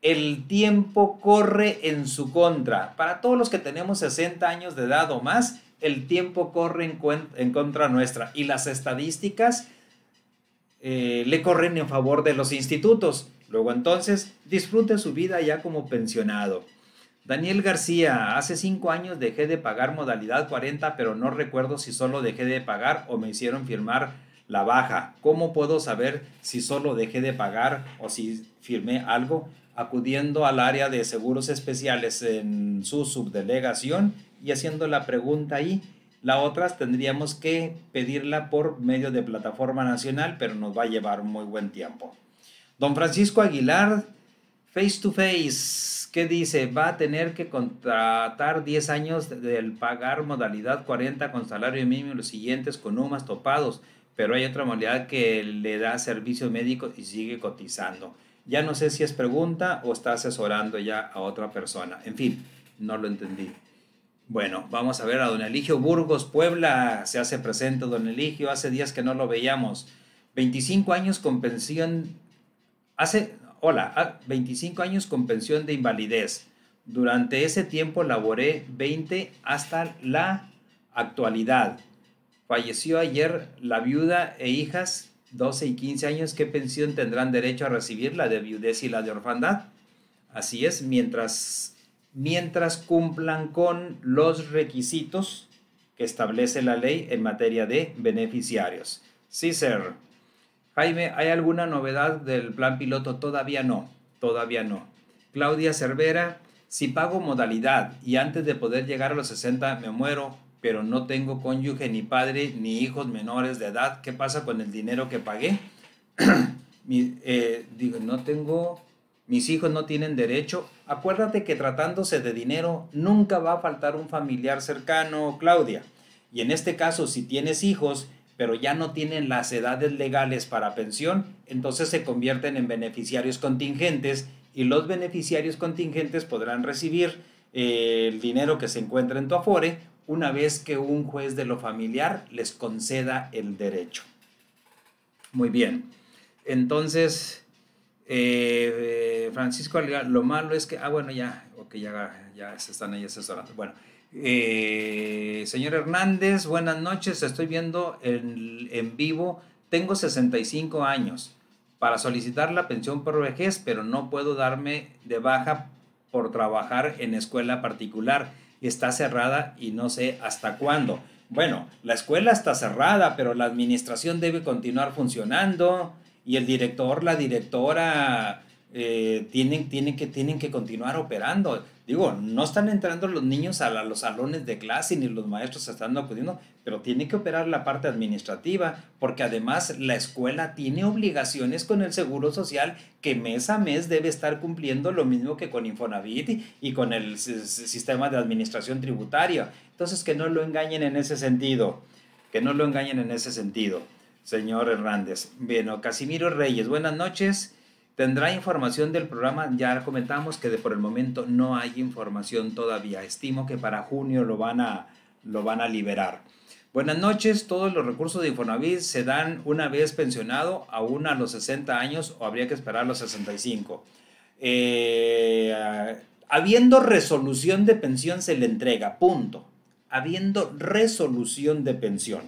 el tiempo corre en su contra. Para todos los que tenemos 60 años de edad o más, el tiempo corre en, contra nuestra. Y las estadísticas eh, le corren en favor de los institutos. Luego entonces, disfrute su vida ya como pensionado. Daniel García, hace cinco años dejé de pagar modalidad 40, pero no recuerdo si solo dejé de pagar o me hicieron firmar la baja. ¿Cómo puedo saber si solo dejé de pagar o si firmé algo? Acudiendo al área de seguros especiales en su subdelegación y haciendo la pregunta ahí. La otra tendríamos que pedirla por medio de plataforma nacional, pero nos va a llevar muy buen tiempo. Don Francisco Aguilar, face to face, ¿qué dice? Va a tener que contratar 10 años del pagar modalidad 40 con salario mínimo los siguientes con UMAS topados pero hay otra modalidad que le da servicio médico y sigue cotizando. Ya no sé si es pregunta o está asesorando ya a otra persona. En fin, no lo entendí. Bueno, vamos a ver a don Eligio Burgos, Puebla. Se hace presente don Eligio. Hace días que no lo veíamos. 25 años con pensión. Hace, hola, 25 ah, años con pensión de invalidez. Durante ese tiempo laboré 20 hasta la actualidad. Falleció ayer la viuda e hijas, 12 y 15 años, ¿qué pensión tendrán derecho a recibir? La de viudez y la de orfandad. Así es, mientras, mientras cumplan con los requisitos que establece la ley en materia de beneficiarios. Sí, sir. Jaime, ¿hay alguna novedad del plan piloto? Todavía no, todavía no. Claudia Cervera, si pago modalidad y antes de poder llegar a los 60 me muero, pero no tengo cónyuge, ni padre, ni hijos menores de edad. ¿Qué pasa con el dinero que pagué? Eh, digo, no tengo, mis hijos no tienen derecho. Acuérdate que tratándose de dinero, nunca va a faltar un familiar cercano, Claudia. Y en este caso, si tienes hijos, pero ya no tienen las edades legales para pensión, entonces se convierten en beneficiarios contingentes y los beneficiarios contingentes podrán recibir eh, el dinero que se encuentra en tu afore una vez que un juez de lo familiar les conceda el derecho. Muy bien. Entonces, eh, Francisco, lo malo es que, ah, bueno, ya, ok, ya, ya se están ahí asesorando. Bueno, eh, señor Hernández, buenas noches, estoy viendo en, en vivo, tengo 65 años para solicitar la pensión por vejez, pero no puedo darme de baja por trabajar en escuela particular está cerrada y no sé hasta cuándo. Bueno, la escuela está cerrada, pero la administración debe continuar funcionando y el director, la directora, eh, tienen, tienen, que, tienen que continuar operando. Digo, no están entrando los niños a, los salones de clase ni los maestros están acudiendo, pero tiene que operar la parte administrativa, porque además la escuela tiene obligaciones con el Seguro Social que mes a mes debe estar cumpliendo lo mismo que con Infonavit y, y con el sistema de administración tributaria. Entonces, que no lo engañen en ese sentido, que no lo engañen en ese sentido, señor Hernández. Bueno, Casimiro Reyes, buenas noches. Tendrá información del programa, ya comentamos que de por el momento no hay información todavía. Estimo que para junio lo van a, lo van a liberar. Buenas noches, todos los recursos de Infonavit se dan una vez pensionado, aún a los 60 años o habría que esperar a los 65. Eh, habiendo resolución de pensión se le entrega, punto. Habiendo resolución de pensión.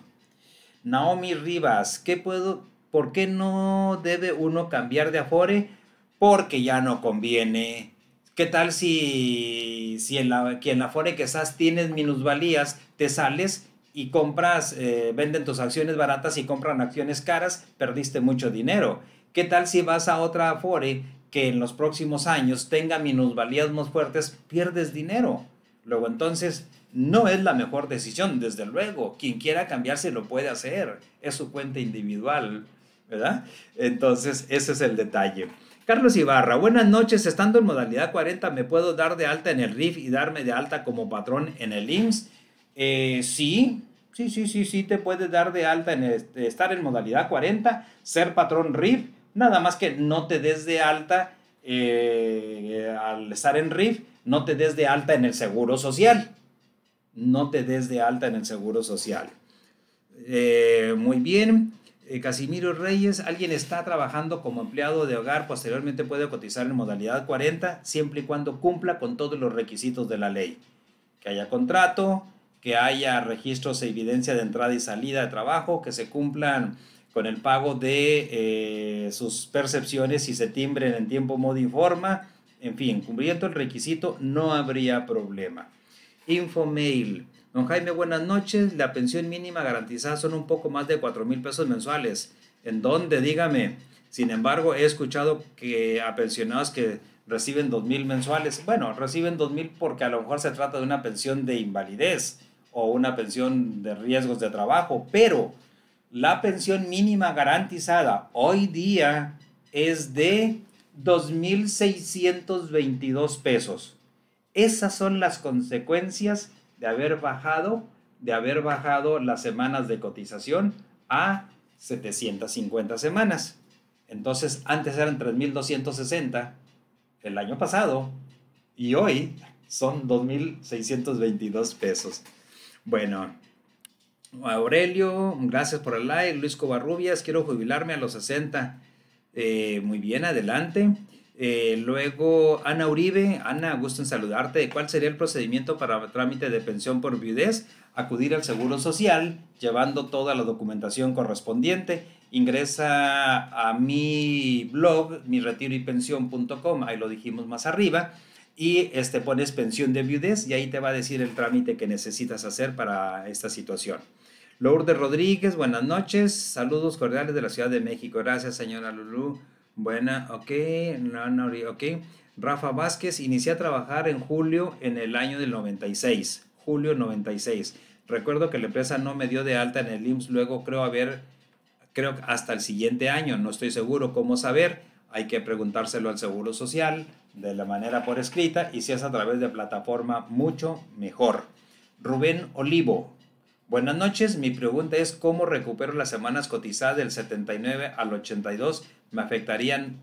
Naomi Rivas, ¿qué puedo, ¿por qué no debe uno cambiar de Afore? Porque ya no conviene. ¿Qué tal si, si en, la, Afore que estás tienes minusvalías, te sales y compras, eh, venden tus acciones baratas y compran acciones caras, perdiste mucho dinero? ¿Qué tal si vas a otra Afore que en los próximos años tenga minusvalías más fuertes, pierdes dinero? Luego entonces no es la mejor decisión, desde luego. Quien quiera cambiarse lo puede hacer. Es su cuenta individual. ¿verdad? Entonces, ese es el detalle. Carlos Ibarra, buenas noches. Estando en modalidad 40, ¿me puedo dar de alta en el RIF y darme de alta como patrón en el IMSS? Eh, sí, sí, sí, sí, sí, te puedes dar de alta en estar en modalidad 40, ser patrón RIF, nada más que no te des de alta eh, al estar en RIF, no te des de alta en el seguro social. No te des de alta en el seguro social. Eh, muy bien. Eh, Casimiro Reyes, alguien está trabajando como empleado de hogar, posteriormente puede cotizar en modalidad 40, siempre y cuando cumpla con todos los requisitos de la ley. Que haya contrato, que haya registros e evidencia de entrada y salida de trabajo, que se cumplan con el pago de eh, sus percepciones y se timbren en tiempo, modo y forma. En fin, cumpliendo el requisito no habría problema. Infomail Don Jaime, buenas noches. La pensión mínima garantizada son un poco más de 4 mil pesos mensuales. ¿En dónde? Dígame. Sin embargo, he escuchado que a pensionados que reciben 2 mil mensuales, bueno, reciben 2 mil porque a lo mejor se trata de una pensión de invalidez o una pensión de riesgos de trabajo, pero la pensión mínima garantizada hoy día es de 2.622 pesos. Esas son las consecuencias de haber bajado, de haber bajado las semanas de cotización a 750 semanas. Entonces, antes eran 3260 el año pasado y hoy son 2622 pesos. Bueno, Aurelio, gracias por el like. Luis Covarrubias, quiero jubilarme a los 60. Eh, muy bien, adelante. Eh, luego, Ana Uribe, Ana, gusto en saludarte. ¿Cuál sería el procedimiento para trámite de pensión por viudez? Acudir al Seguro Social llevando toda la documentación correspondiente. Ingresa a mi blog, mi ahí lo dijimos más arriba, y este, pones pensión de viudez y ahí te va a decir el trámite que necesitas hacer para esta situación. Lourdes Rodríguez, buenas noches. Saludos cordiales de la Ciudad de México. Gracias, señora Lulú. Buena, ok. No, no, ok. Rafa Vázquez, inicié a trabajar en julio en el año del 96. Julio 96. Recuerdo que la empresa no me dio de alta en el IMSS, luego creo haber, creo hasta el siguiente año, no estoy seguro cómo saber, hay que preguntárselo al Seguro Social de la manera por escrita y si es a través de plataforma, mucho mejor. Rubén Olivo, buenas noches, mi pregunta es cómo recupero las semanas cotizadas del 79 al 82 me afectarían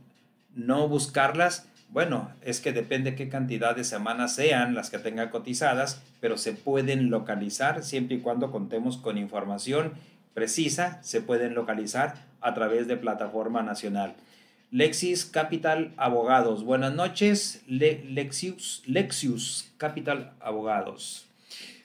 no buscarlas. Bueno, es que depende qué cantidad de semanas sean las que tenga cotizadas, pero se pueden localizar siempre y cuando contemos con información precisa, se pueden localizar a través de plataforma nacional. Lexis Capital Abogados. Buenas noches, Lexius, Lexius Capital Abogados.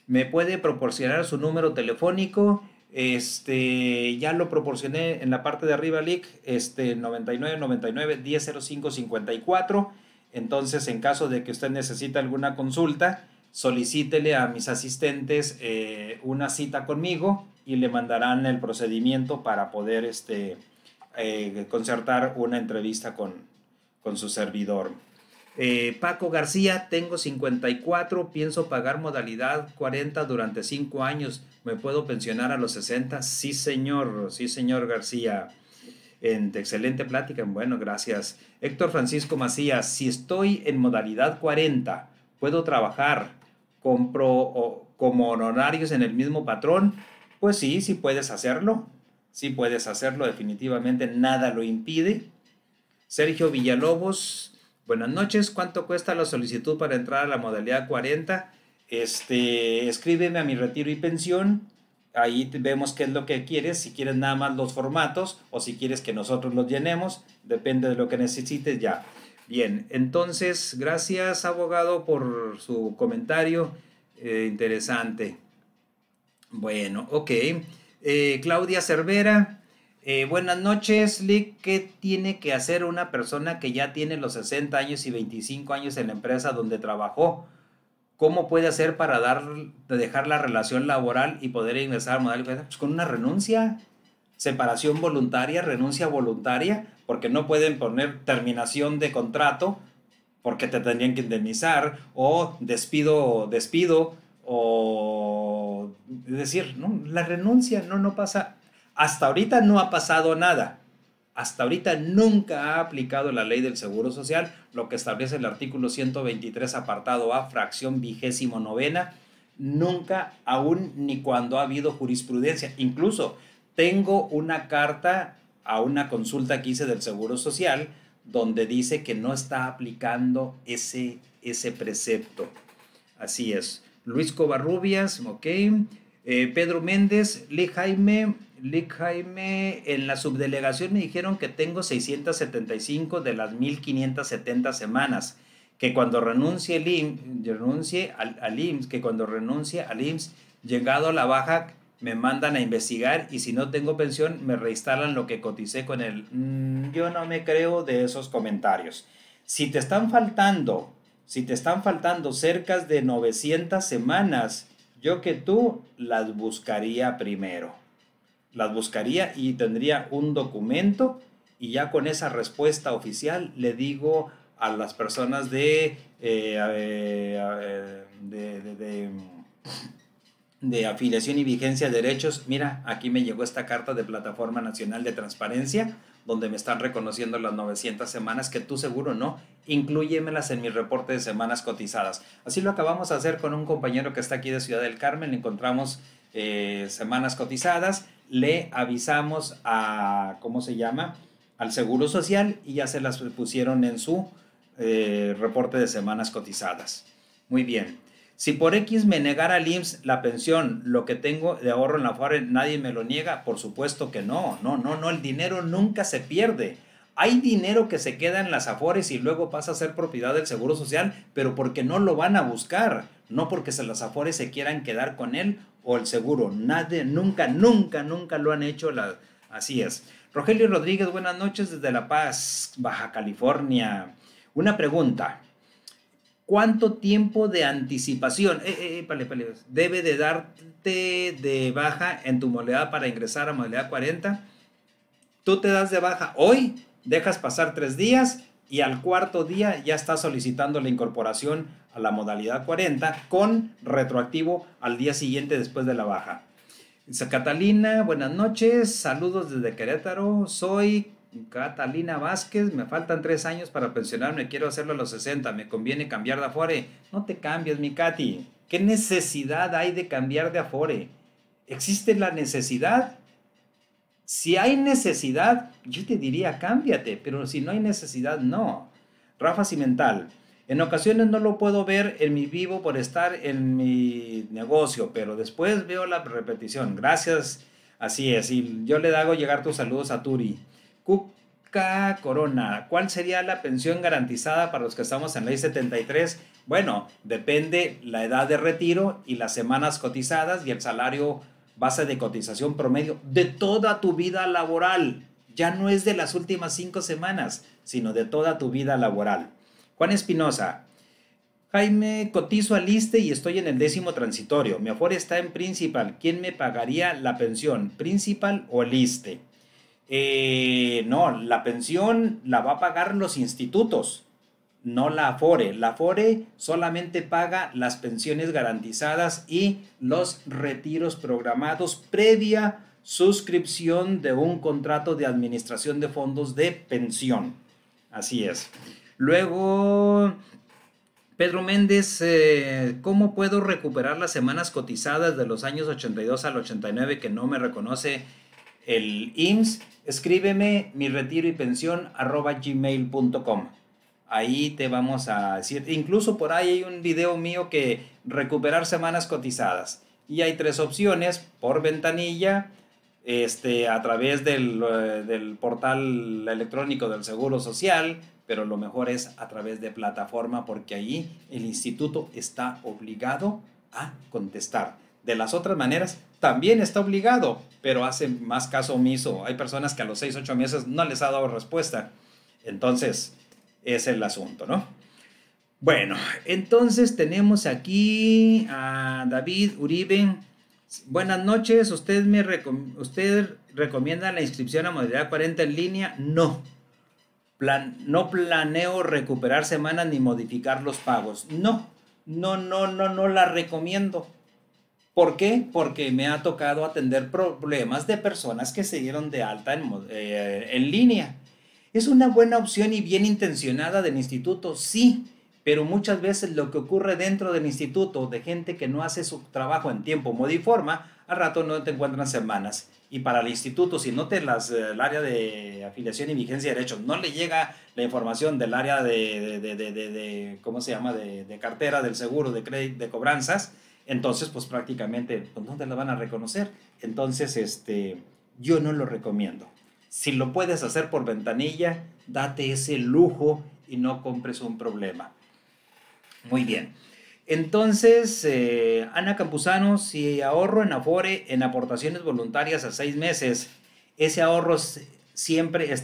¿Me puede proporcionar su número telefónico? Este, ya lo proporcioné en la parte de arriba, Lick, este 1005 54. Entonces, en caso de que usted necesite alguna consulta, solicítele a mis asistentes eh, una cita conmigo y le mandarán el procedimiento para poder este, eh, concertar una entrevista con, con su servidor. Eh, Paco García, tengo 54, pienso pagar modalidad 40 durante 5 años. ¿Me puedo pensionar a los 60? Sí, señor, sí, señor García. En, excelente plática, bueno, gracias. Héctor Francisco Macías, si estoy en modalidad 40, ¿puedo trabajar como honorarios en el mismo patrón? Pues sí, sí puedes hacerlo. Sí puedes hacerlo, definitivamente nada lo impide. Sergio Villalobos, Buenas noches, ¿cuánto cuesta la solicitud para entrar a la modalidad 40? Este, escríbeme a mi retiro y pensión. Ahí vemos qué es lo que quieres, si quieres nada más los formatos o si quieres que nosotros los llenemos, depende de lo que necesites ya. Bien, entonces, gracias abogado por su comentario eh, interesante. Bueno, ok. Eh, Claudia Cervera, eh, buenas noches, Lick. ¿Qué tiene que hacer una persona que ya tiene los 60 años y 25 años en la empresa donde trabajó? ¿Cómo puede hacer para dar, dejar la relación laboral y poder ingresar al modelo Pues con una renuncia, separación voluntaria, renuncia voluntaria, porque no pueden poner terminación de contrato porque te tendrían que indemnizar o despido, despido o decir, no, la renuncia no, no pasa hasta ahorita no ha pasado nada. Hasta ahorita nunca ha aplicado la ley del Seguro Social, lo que establece el artículo 123, apartado A, fracción vigésimo novena. Nunca, aún ni cuando ha habido jurisprudencia. Incluso tengo una carta a una consulta que hice del Seguro Social donde dice que no está aplicando ese, ese precepto. Así es. Luis Covarrubias, ok. Eh, Pedro Méndez, Lee Jaime, Lee Jaime, en la subdelegación me dijeron que tengo 675 de las 1570 semanas, que cuando renuncie, al, IMSS, que cuando renuncie al IMSS, llegado a la baja, me mandan a investigar y si no tengo pensión, me reinstalan lo que coticé con él. Mm, yo no me creo de esos comentarios. Si te están faltando, si te están faltando cerca de 900 semanas, yo que tú las buscaría primero. Las buscaría y tendría un documento y ya con esa respuesta oficial le digo a las personas de, eh, eh, eh, afiliación y vigencia de derechos, mira, aquí me llegó esta carta de Plataforma Nacional de Transparencia, donde me están reconociendo las 900 semanas que tú seguro no. Incluyemelas en mi reporte de semanas cotizadas. Así lo acabamos de hacer con un compañero que está aquí de Ciudad del Carmen. Le encontramos eh, semanas cotizadas. Le avisamos a, ¿cómo se llama? Al Seguro Social y ya se las pusieron en su eh, reporte de semanas cotizadas. Muy bien. Si por X me negara el IMSS la pensión, lo que tengo de ahorro en la FARE, nadie me lo niega. Por supuesto que no, no, no, no, el dinero nunca se pierde. Hay dinero que se queda en las afores y luego pasa a ser propiedad del Seguro Social, pero porque no lo van a buscar, no porque se las afores se quieran quedar con él o el seguro. Nadie, nunca, nunca, nunca lo han hecho. así es. Rogelio Rodríguez, buenas noches desde La Paz, Baja California. Una pregunta. ¿cuánto tiempo de anticipación eh, eh, eh, debe de darte de baja en tu modalidad para ingresar a modalidad 40? Tú te das de baja hoy, dejas pasar tres días y al cuarto día ya estás solicitando la incorporación a la modalidad 40 con retroactivo al día siguiente después de la baja. Catalina, buenas noches, saludos desde Querétaro, soy Catalina Vázquez, me faltan tres años para pensionarme, quiero hacerlo a los 60, me conviene cambiar de afore. No te cambies, mi Katy. ¿Qué necesidad hay de cambiar de afore? ¿Existe la necesidad? Si hay necesidad, yo te diría cámbiate, pero si no hay necesidad, no. Rafa Cimental, en ocasiones no lo puedo ver en mi vivo por estar en mi negocio, pero después veo la repetición. Gracias, así es. Y yo le hago llegar tus saludos a Turi. Cuca Corona, ¿cuál sería la pensión garantizada para los que estamos en ley 73? Bueno, depende la edad de retiro y las semanas cotizadas y el salario base de cotización promedio de toda tu vida laboral. Ya no es de las últimas cinco semanas, sino de toda tu vida laboral. Juan Espinosa, Jaime, cotizo al liste y estoy en el décimo transitorio. Mi está en principal. ¿Quién me pagaría la pensión? ¿Principal o liste? Eh, no, la pensión la va a pagar los institutos, no la Afore. La Afore solamente paga las pensiones garantizadas y los retiros programados previa suscripción de un contrato de administración de fondos de pensión. Así es. Luego, Pedro Méndez, eh, ¿cómo puedo recuperar las semanas cotizadas de los años 82 al 89 que no me reconoce el IMSS? escríbeme mi retiro y pensión arroba gmail.com. Ahí te vamos a decir, incluso por ahí hay un video mío que recuperar semanas cotizadas. Y hay tres opciones, por ventanilla, este, a través del, eh, del portal electrónico del Seguro Social, pero lo mejor es a través de plataforma porque ahí el instituto está obligado a contestar. De las otras maneras, también está obligado, pero hace más caso omiso. Hay personas que a los 6, 8 meses no les ha dado respuesta. Entonces, es el asunto, ¿no? Bueno, entonces tenemos aquí a David Uribe. Buenas noches, ¿usted, me recomienda la inscripción a modalidad 40 en línea? No. Plan no planeo recuperar semanas ni modificar los pagos. No, no, no, no, no la recomiendo. ¿Por qué? Porque me ha tocado atender problemas de personas que se dieron de alta eh, en, línea. ¿Es una buena opción y bien intencionada del instituto? Sí, pero muchas veces lo que ocurre dentro del instituto de gente que no hace su trabajo en tiempo, modo y forma, al rato no te encuentran semanas. Y para el instituto, si no te las, eh, el área de afiliación y vigencia de derechos, no le llega la información del área de, de, de ¿cómo se llama?, de, cartera, del seguro, de crédito, de cobranzas, entonces, pues prácticamente, pues, ¿dónde la van a reconocer? Entonces, este, yo no lo recomiendo. Si lo puedes hacer por ventanilla, date ese lujo y no compres un problema. Muy bien. Entonces, eh, Ana Campuzano, si ahorro en Afore en aportaciones voluntarias a seis meses, ese ahorro siempre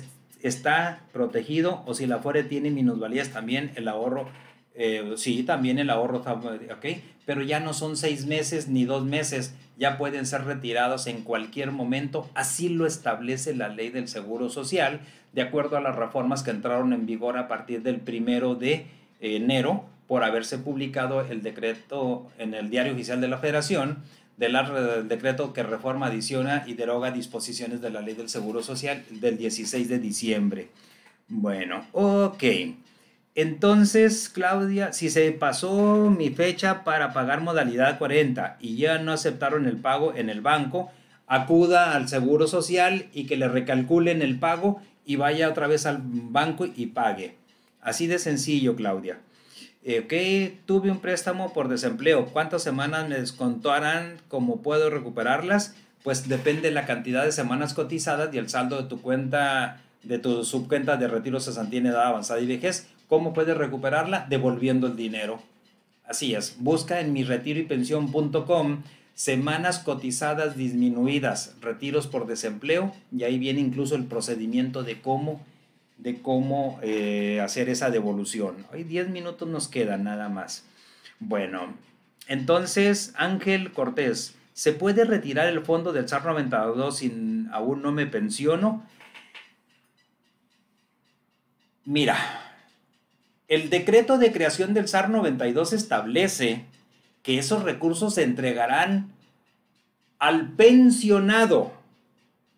está protegido o si la Afore tiene minusvalías también el ahorro eh, sí, también el ahorro está, ok, pero ya no son seis meses ni dos meses, ya pueden ser retirados en cualquier momento, así lo establece la ley del Seguro Social, de acuerdo a las reformas que entraron en vigor a partir del primero de enero, por haberse publicado el decreto en el Diario Oficial de la Federación, del decreto que reforma, adiciona y deroga disposiciones de la ley del Seguro Social del 16 de diciembre. Bueno, ok. Entonces, Claudia, si se pasó mi fecha para pagar modalidad 40 y ya no aceptaron el pago en el banco, acuda al Seguro Social y que le recalculen el pago y vaya otra vez al banco y pague. Así de sencillo, Claudia. Eh, ok, tuve un préstamo por desempleo. ¿Cuántas semanas me descontarán? ¿Cómo puedo recuperarlas? Pues depende la cantidad de semanas cotizadas y el saldo de tu cuenta, de tu subcuenta de retiro, se en edad avanzada y vejez ¿Cómo puedes recuperarla? Devolviendo el dinero. Así es, busca en mi semanas cotizadas disminuidas, retiros por desempleo, y ahí viene incluso el procedimiento de cómo, de cómo eh, hacer esa devolución. Hoy 10 minutos nos quedan nada más. Bueno, entonces Ángel Cortés, ¿se puede retirar el fondo del SAR 92 sin aún no me pensiono? Mira, el decreto de creación del SAR 92 establece que esos recursos se entregarán al pensionado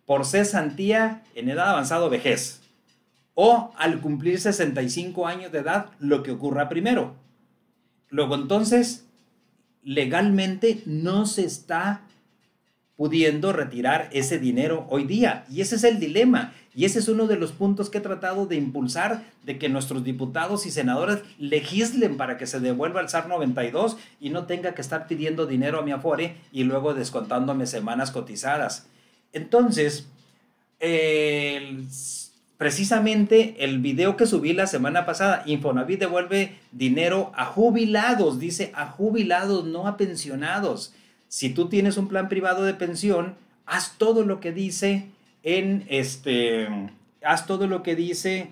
por cesantía en edad avanzada o vejez, o al cumplir 65 años de edad, lo que ocurra primero. Luego entonces, legalmente no se está pudiendo retirar ese dinero hoy día. Y ese es el dilema. Y ese es uno de los puntos que he tratado de impulsar, de que nuestros diputados y senadores legislen para que se devuelva el SAR 92 y no tenga que estar pidiendo dinero a mi Afore y luego descontándome semanas cotizadas. Entonces, precisamente el video que subí la semana pasada, Infonavit devuelve dinero a jubilados, dice a jubilados, no a pensionados. Si tú tienes un plan privado de pensión, haz todo lo que dice en este, haz todo lo que dice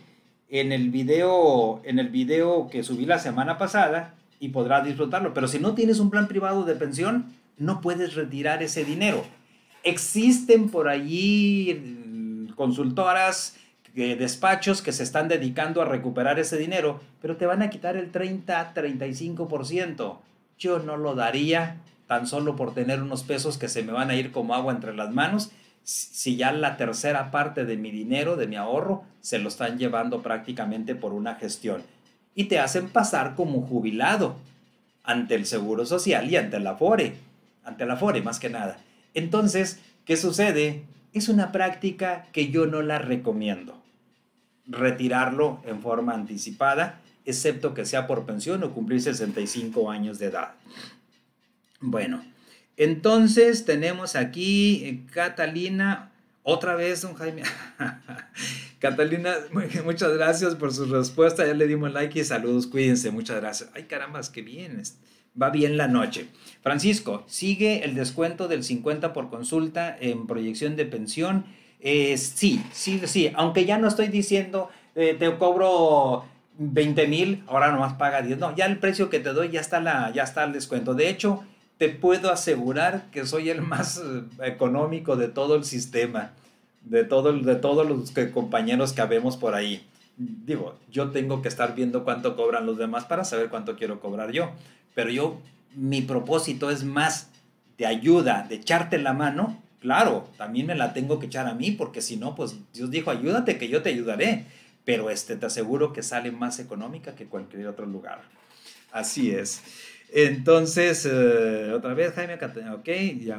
en el video, en el video que subí la semana pasada y podrás disfrutarlo. Pero si no tienes un plan privado de pensión, no puedes retirar ese dinero. Existen por allí consultoras, despachos que se están dedicando a recuperar ese dinero, pero te van a quitar el 30-35%. Yo no lo daría tan solo por tener unos pesos que se me van a ir como agua entre las manos si ya la tercera parte de mi dinero, de mi ahorro, se lo están llevando prácticamente por una gestión. Y te hacen pasar como jubilado ante el Seguro Social y ante la FORE, ante la FORE más que nada. Entonces, ¿qué sucede? Es una práctica que yo no la recomiendo. Retirarlo en forma anticipada, excepto que sea por pensión o cumplir 65 años de edad. Bueno, entonces tenemos aquí eh, Catalina, otra vez, don Jaime. Catalina, muchas gracias por su respuesta. Ya le dimos like y saludos. Cuídense, muchas gracias. Ay, carambas, qué bien. Va bien la noche. Francisco, sigue el descuento del 50 por consulta en proyección de pensión. Eh, sí, sí, sí. Aunque ya no estoy diciendo, eh, te cobro 20 mil, ahora nomás paga 10. No, ya el precio que te doy ya está, la, ya está el descuento. De hecho, te puedo asegurar que soy el más eh, económico de todo el sistema, de, todo, de todos los compañeros que habemos por ahí. Digo, yo tengo que estar viendo cuánto cobran los demás para saber cuánto quiero cobrar yo. Pero yo, mi propósito es más de ayuda, de echarte la mano. Claro, también me la tengo que echar a mí porque si no, pues Dios dijo, ayúdate que yo te ayudaré. Pero este, te aseguro que sale más económica que cualquier otro lugar. Así es. Entonces, eh, otra vez, Jaime ok, ok,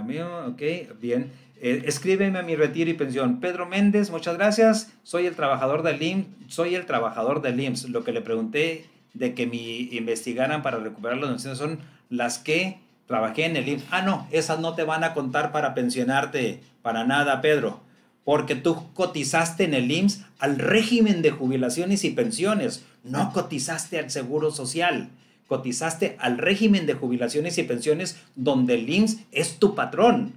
mío, ok, bien. Eh, escríbeme a mi retiro y pensión. Pedro Méndez, muchas gracias. Soy el trabajador del IMSS, soy el trabajador del IMSS. Lo que le pregunté de que me investigaran para recuperar las pensiones son las que trabajé en el IMSS. Ah, no, esas no te van a contar para pensionarte, para nada, Pedro, porque tú cotizaste en el IMSS al régimen de jubilaciones y pensiones, no cotizaste al Seguro Social cotizaste al régimen de jubilaciones y pensiones donde el IMSS es tu patrón,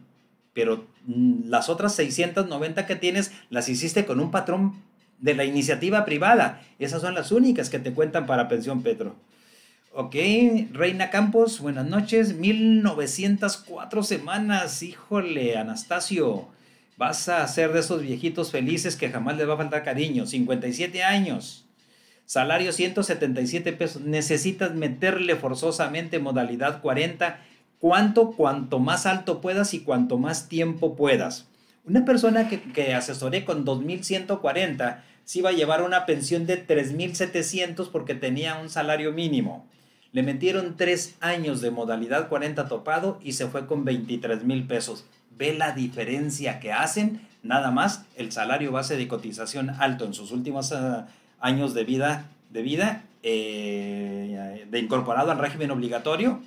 pero mm, las otras 690 que tienes las hiciste con un patrón de la iniciativa privada. Esas son las únicas que te cuentan para pensión, Petro. Ok, Reina Campos, buenas noches. 1904 semanas, híjole, Anastasio. Vas a ser de esos viejitos felices que jamás les va a faltar cariño. 57 años. Salario 177 pesos. Necesitas meterle forzosamente modalidad 40. cuanto Cuanto más alto puedas y cuanto más tiempo puedas. Una persona que, asesoré con 2.140 se iba a llevar una pensión de 3.700 porque tenía un salario mínimo. Le metieron tres años de modalidad 40 topado y se fue con 23 mil pesos. Ve la diferencia que hacen, nada más el salario base de cotización alto en sus últimas ah, años de vida, de, vida eh, de incorporado al régimen obligatorio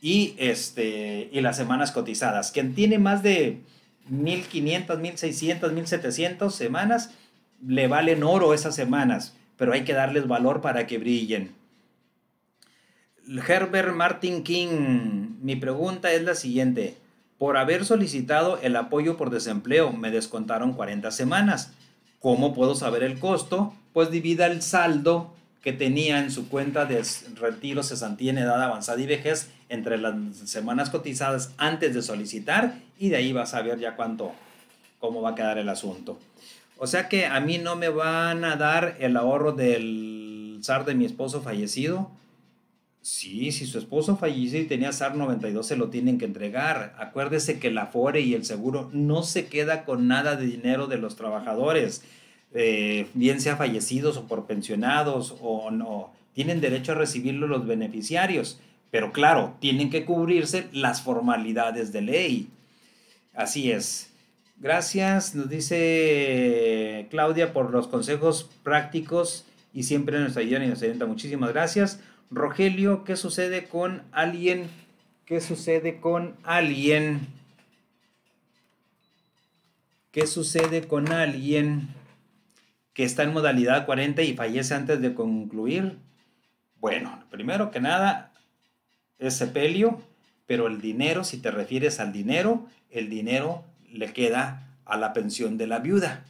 y, este, y las semanas cotizadas. Quien tiene más de 1500, 1600, 1700 semanas, le valen oro esas semanas, pero hay que darles valor para que brillen. Herbert Martin King, mi pregunta es la siguiente. Por haber solicitado el apoyo por desempleo, me descontaron 40 semanas ¿Cómo puedo saber el costo? Pues divida el saldo que tenía en su cuenta de retiro, cesantía en edad avanzada y vejez entre las semanas cotizadas antes de solicitar y de ahí vas a ver ya cuánto, cómo va a quedar el asunto. O sea que a mí no me van a dar el ahorro del zar de mi esposo fallecido, Sí, si su esposo falleció y tenía SAR 92, se lo tienen que entregar. Acuérdese que la FORE y el seguro no se queda con nada de dinero de los trabajadores, eh, bien sea fallecidos o por pensionados o no. Tienen derecho a recibirlo los beneficiarios, pero claro, tienen que cubrirse las formalidades de ley. Así es. Gracias, nos dice Claudia por los consejos prácticos y siempre nos ayudan y nos orientan. Muchísimas gracias. Rogelio, ¿qué sucede con alguien ¿Qué sucede con alguien ¿Qué sucede con alguien que está en modalidad 40 y fallece antes de concluir? Bueno, primero que nada, es sepelio, pero el dinero, si te refieres al dinero, el dinero le queda a la pensión de la viuda.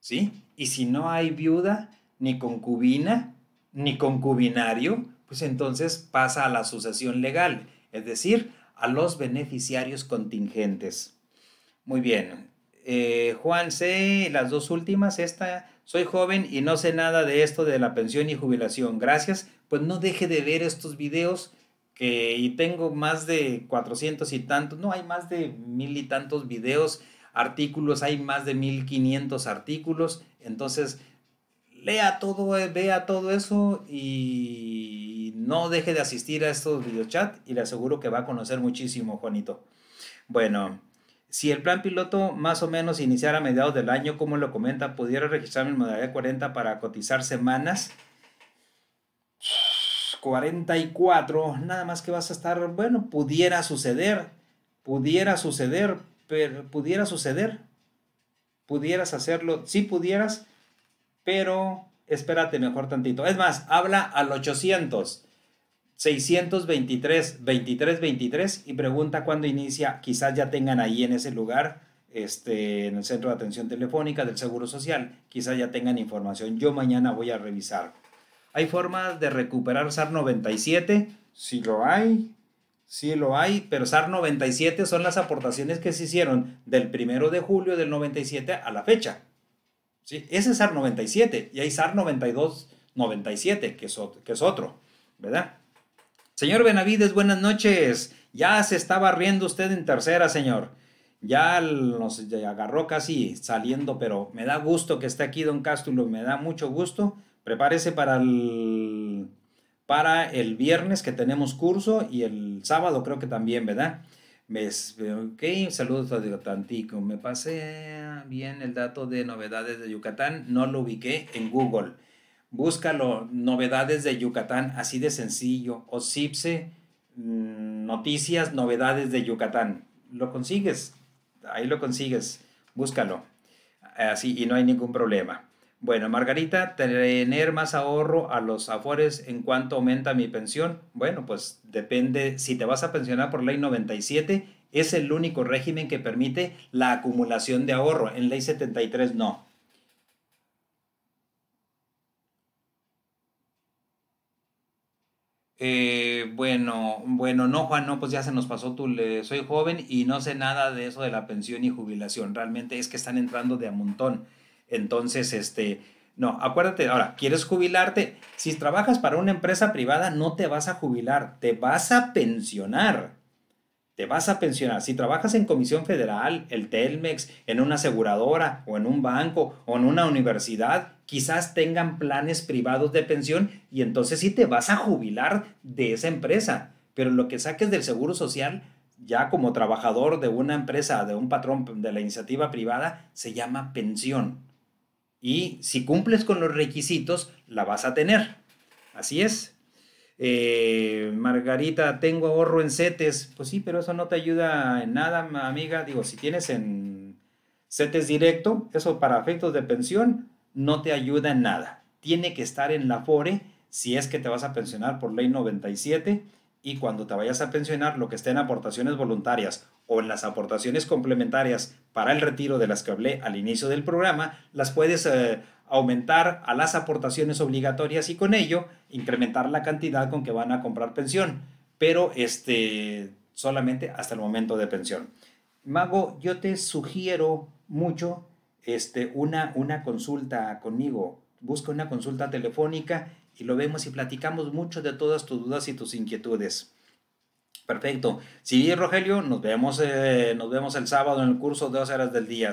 ¿Sí? Y si no hay viuda, ni concubina, ni concubinario, pues entonces pasa a la sucesión legal, es decir, a los beneficiarios contingentes. Muy bien. Eh, Juan C., las dos últimas, esta, soy joven y no sé nada de esto de la pensión y jubilación. Gracias, pues no deje de ver estos videos que tengo más de 400 y tantos, no, hay más de mil y tantos videos, artículos, hay más de 1500 artículos, entonces lea todo, eh, vea todo eso y no deje de asistir a estos videochats y le aseguro que va a conocer muchísimo, Juanito. Bueno, si el plan piloto más o menos iniciara a mediados del año, como lo comenta, pudiera registrarme en modalidad 40 para cotizar semanas. 44, nada más que vas a estar, bueno, pudiera suceder, pudiera suceder, pero pudiera suceder. Pudieras hacerlo, si pudieras, pero espérate mejor tantito. Es más, habla al 800 623 2323 y pregunta cuándo inicia. Quizás ya tengan ahí en ese lugar, este, en el centro de atención telefónica del Seguro Social, quizás ya tengan información. Yo mañana voy a revisar. ¿Hay formas de recuperar SAR 97? Si lo hay, Sí lo hay, pero SAR 97 son las aportaciones que se hicieron del 1 de julio del 97 a la fecha. ¿sí? Ese es SAR 97 y hay SAR 92, 97, que es, otro, que es otro, ¿verdad? Señor Benavides, buenas noches. Ya se estaba riendo usted en tercera, señor. Ya nos agarró casi saliendo, pero me da gusto que esté aquí, don Cástulo, me da mucho gusto. Prepárese para el, para el viernes que tenemos curso y el sábado creo que también, ¿verdad? ves, ok, saludos a tantico, Me pasé bien el dato de novedades de Yucatán, no lo ubiqué en Google. Búscalo, novedades de Yucatán, así de sencillo. O CIPSE, mm, noticias, novedades de Yucatán. Lo consigues, ahí lo consigues, búscalo. Así, y no hay ningún problema. Bueno, Margarita, tener más ahorro a los afores en cuanto aumenta mi pensión. Bueno, pues depende, si te vas a pensionar por ley 97, es el único régimen que permite la acumulación de ahorro. En ley 73 no. Eh, bueno, bueno, no, Juan, no, pues ya se nos pasó tú le, soy joven y no sé nada de eso de la pensión y jubilación. Realmente es que están entrando de a montón. Entonces, este, no, acuérdate, ahora, ¿quieres jubilarte? Si trabajas para una empresa privada, no te vas a jubilar, te vas a pensionar. Te vas a pensionar. Si trabajas en Comisión Federal, el Telmex, en una aseguradora o en un banco o en una universidad, quizás tengan planes privados de pensión y entonces sí te vas a jubilar de esa empresa. Pero lo que saques del Seguro Social, ya como trabajador de una empresa, de un patrón de la iniciativa privada, se llama pensión y si cumples con los requisitos, la vas a tener. Así es. Eh, Margarita, tengo ahorro en CETES. Pues sí, pero eso no te ayuda en nada, amiga. Digo, si tienes en CETES directo, eso para efectos de pensión no te ayuda en nada. Tiene que estar en la FORE si es que te vas a pensionar por ley 97 y cuando te vayas a pensionar, lo que esté en aportaciones voluntarias o en las aportaciones complementarias para el retiro de las que hablé al inicio del programa, las puedes eh, aumentar a las aportaciones obligatorias y con ello incrementar la cantidad con que van a comprar pensión, pero este, solamente hasta el momento de pensión. Mago, yo te sugiero mucho este, una, una consulta conmigo. Busca una consulta telefónica y lo vemos y platicamos mucho de todas tus dudas y tus inquietudes. Perfecto. Sí, Rogelio, nos vemos, eh, nos vemos el sábado en el curso de dos horas del día.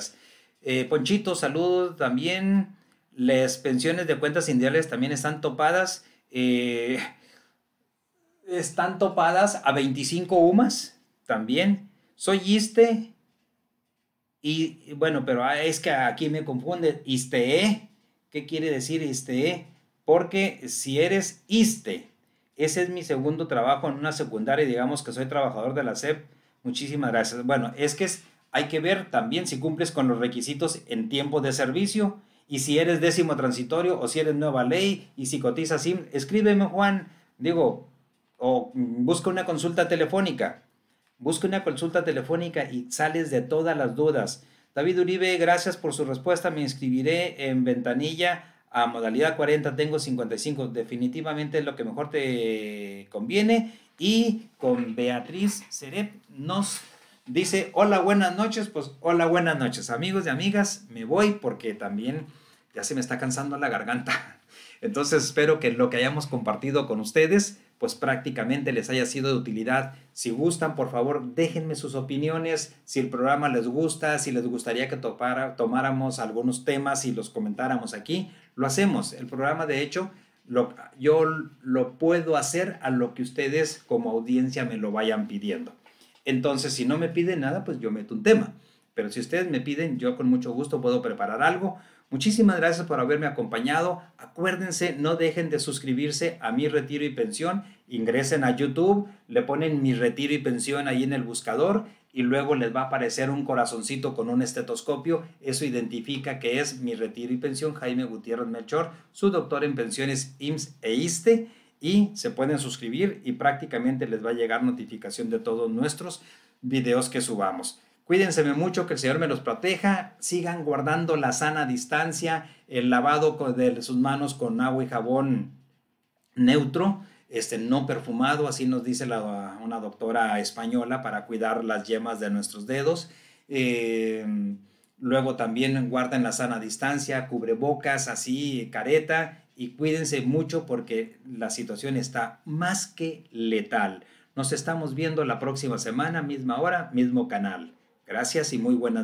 Eh, Ponchito, saludos también. Las pensiones de cuentas indiales también están topadas. Eh, están topadas a 25 UMAS también. Soy ISTE. Y bueno, pero ah, es que aquí me confunde. ISTE. ¿Qué quiere decir ISTE? porque si eres ISTE, ese es mi segundo trabajo en una secundaria, digamos que soy trabajador de la SEP, muchísimas gracias. Bueno, es que hay que ver también si cumples con los requisitos en tiempo de servicio y si eres décimo transitorio o si eres nueva ley y si cotizas SIM, escríbeme Juan, digo, o busca una consulta telefónica, busca una consulta telefónica y sales de todas las dudas. David Uribe, gracias por su respuesta, me inscribiré en ventanilla a modalidad 40 tengo 55. Definitivamente es lo que mejor te conviene. Y con Beatriz Cerep nos dice, hola, buenas noches. Pues hola, buenas noches, amigos y amigas. Me voy porque también ya se me está cansando la garganta. Entonces espero que lo que hayamos compartido con ustedes, pues prácticamente les haya sido de utilidad. Si gustan, por favor, déjenme sus opiniones, si el programa les gusta, si les gustaría que topara, tomáramos algunos temas y los comentáramos aquí, lo hacemos. El programa, de hecho, yo lo puedo hacer a lo que ustedes como audiencia me lo vayan pidiendo. Entonces, si no me piden nada, pues yo meto un tema. Pero si ustedes me piden, yo con mucho gusto puedo preparar algo. Muchísimas gracias por haberme acompañado. Acuérdense, no dejen de suscribirse a mi retiro y pensión. Ingresen a YouTube, le ponen mi retiro y pensión ahí en el buscador y luego les va a aparecer un corazoncito con un estetoscopio. Eso identifica que es mi retiro y pensión Jaime Gutiérrez Melchor, su doctor en pensiones IMSS e ISTE y se pueden suscribir y prácticamente les va a llegar notificación de todos nuestros videos que subamos. Cuídense mucho, que el Señor me los proteja. Sigan guardando la sana distancia, el lavado de sus manos con agua y jabón neutro este, no perfumado, así nos dice una doctora española, para cuidar las yemas de nuestros dedos. Eh, luego también guarden la sana distancia, cubrebocas, así, careta, y cuídense mucho porque la situación está más que letal. Nos estamos viendo la próxima semana, misma hora, mismo canal. Gracias y muy buenas noches.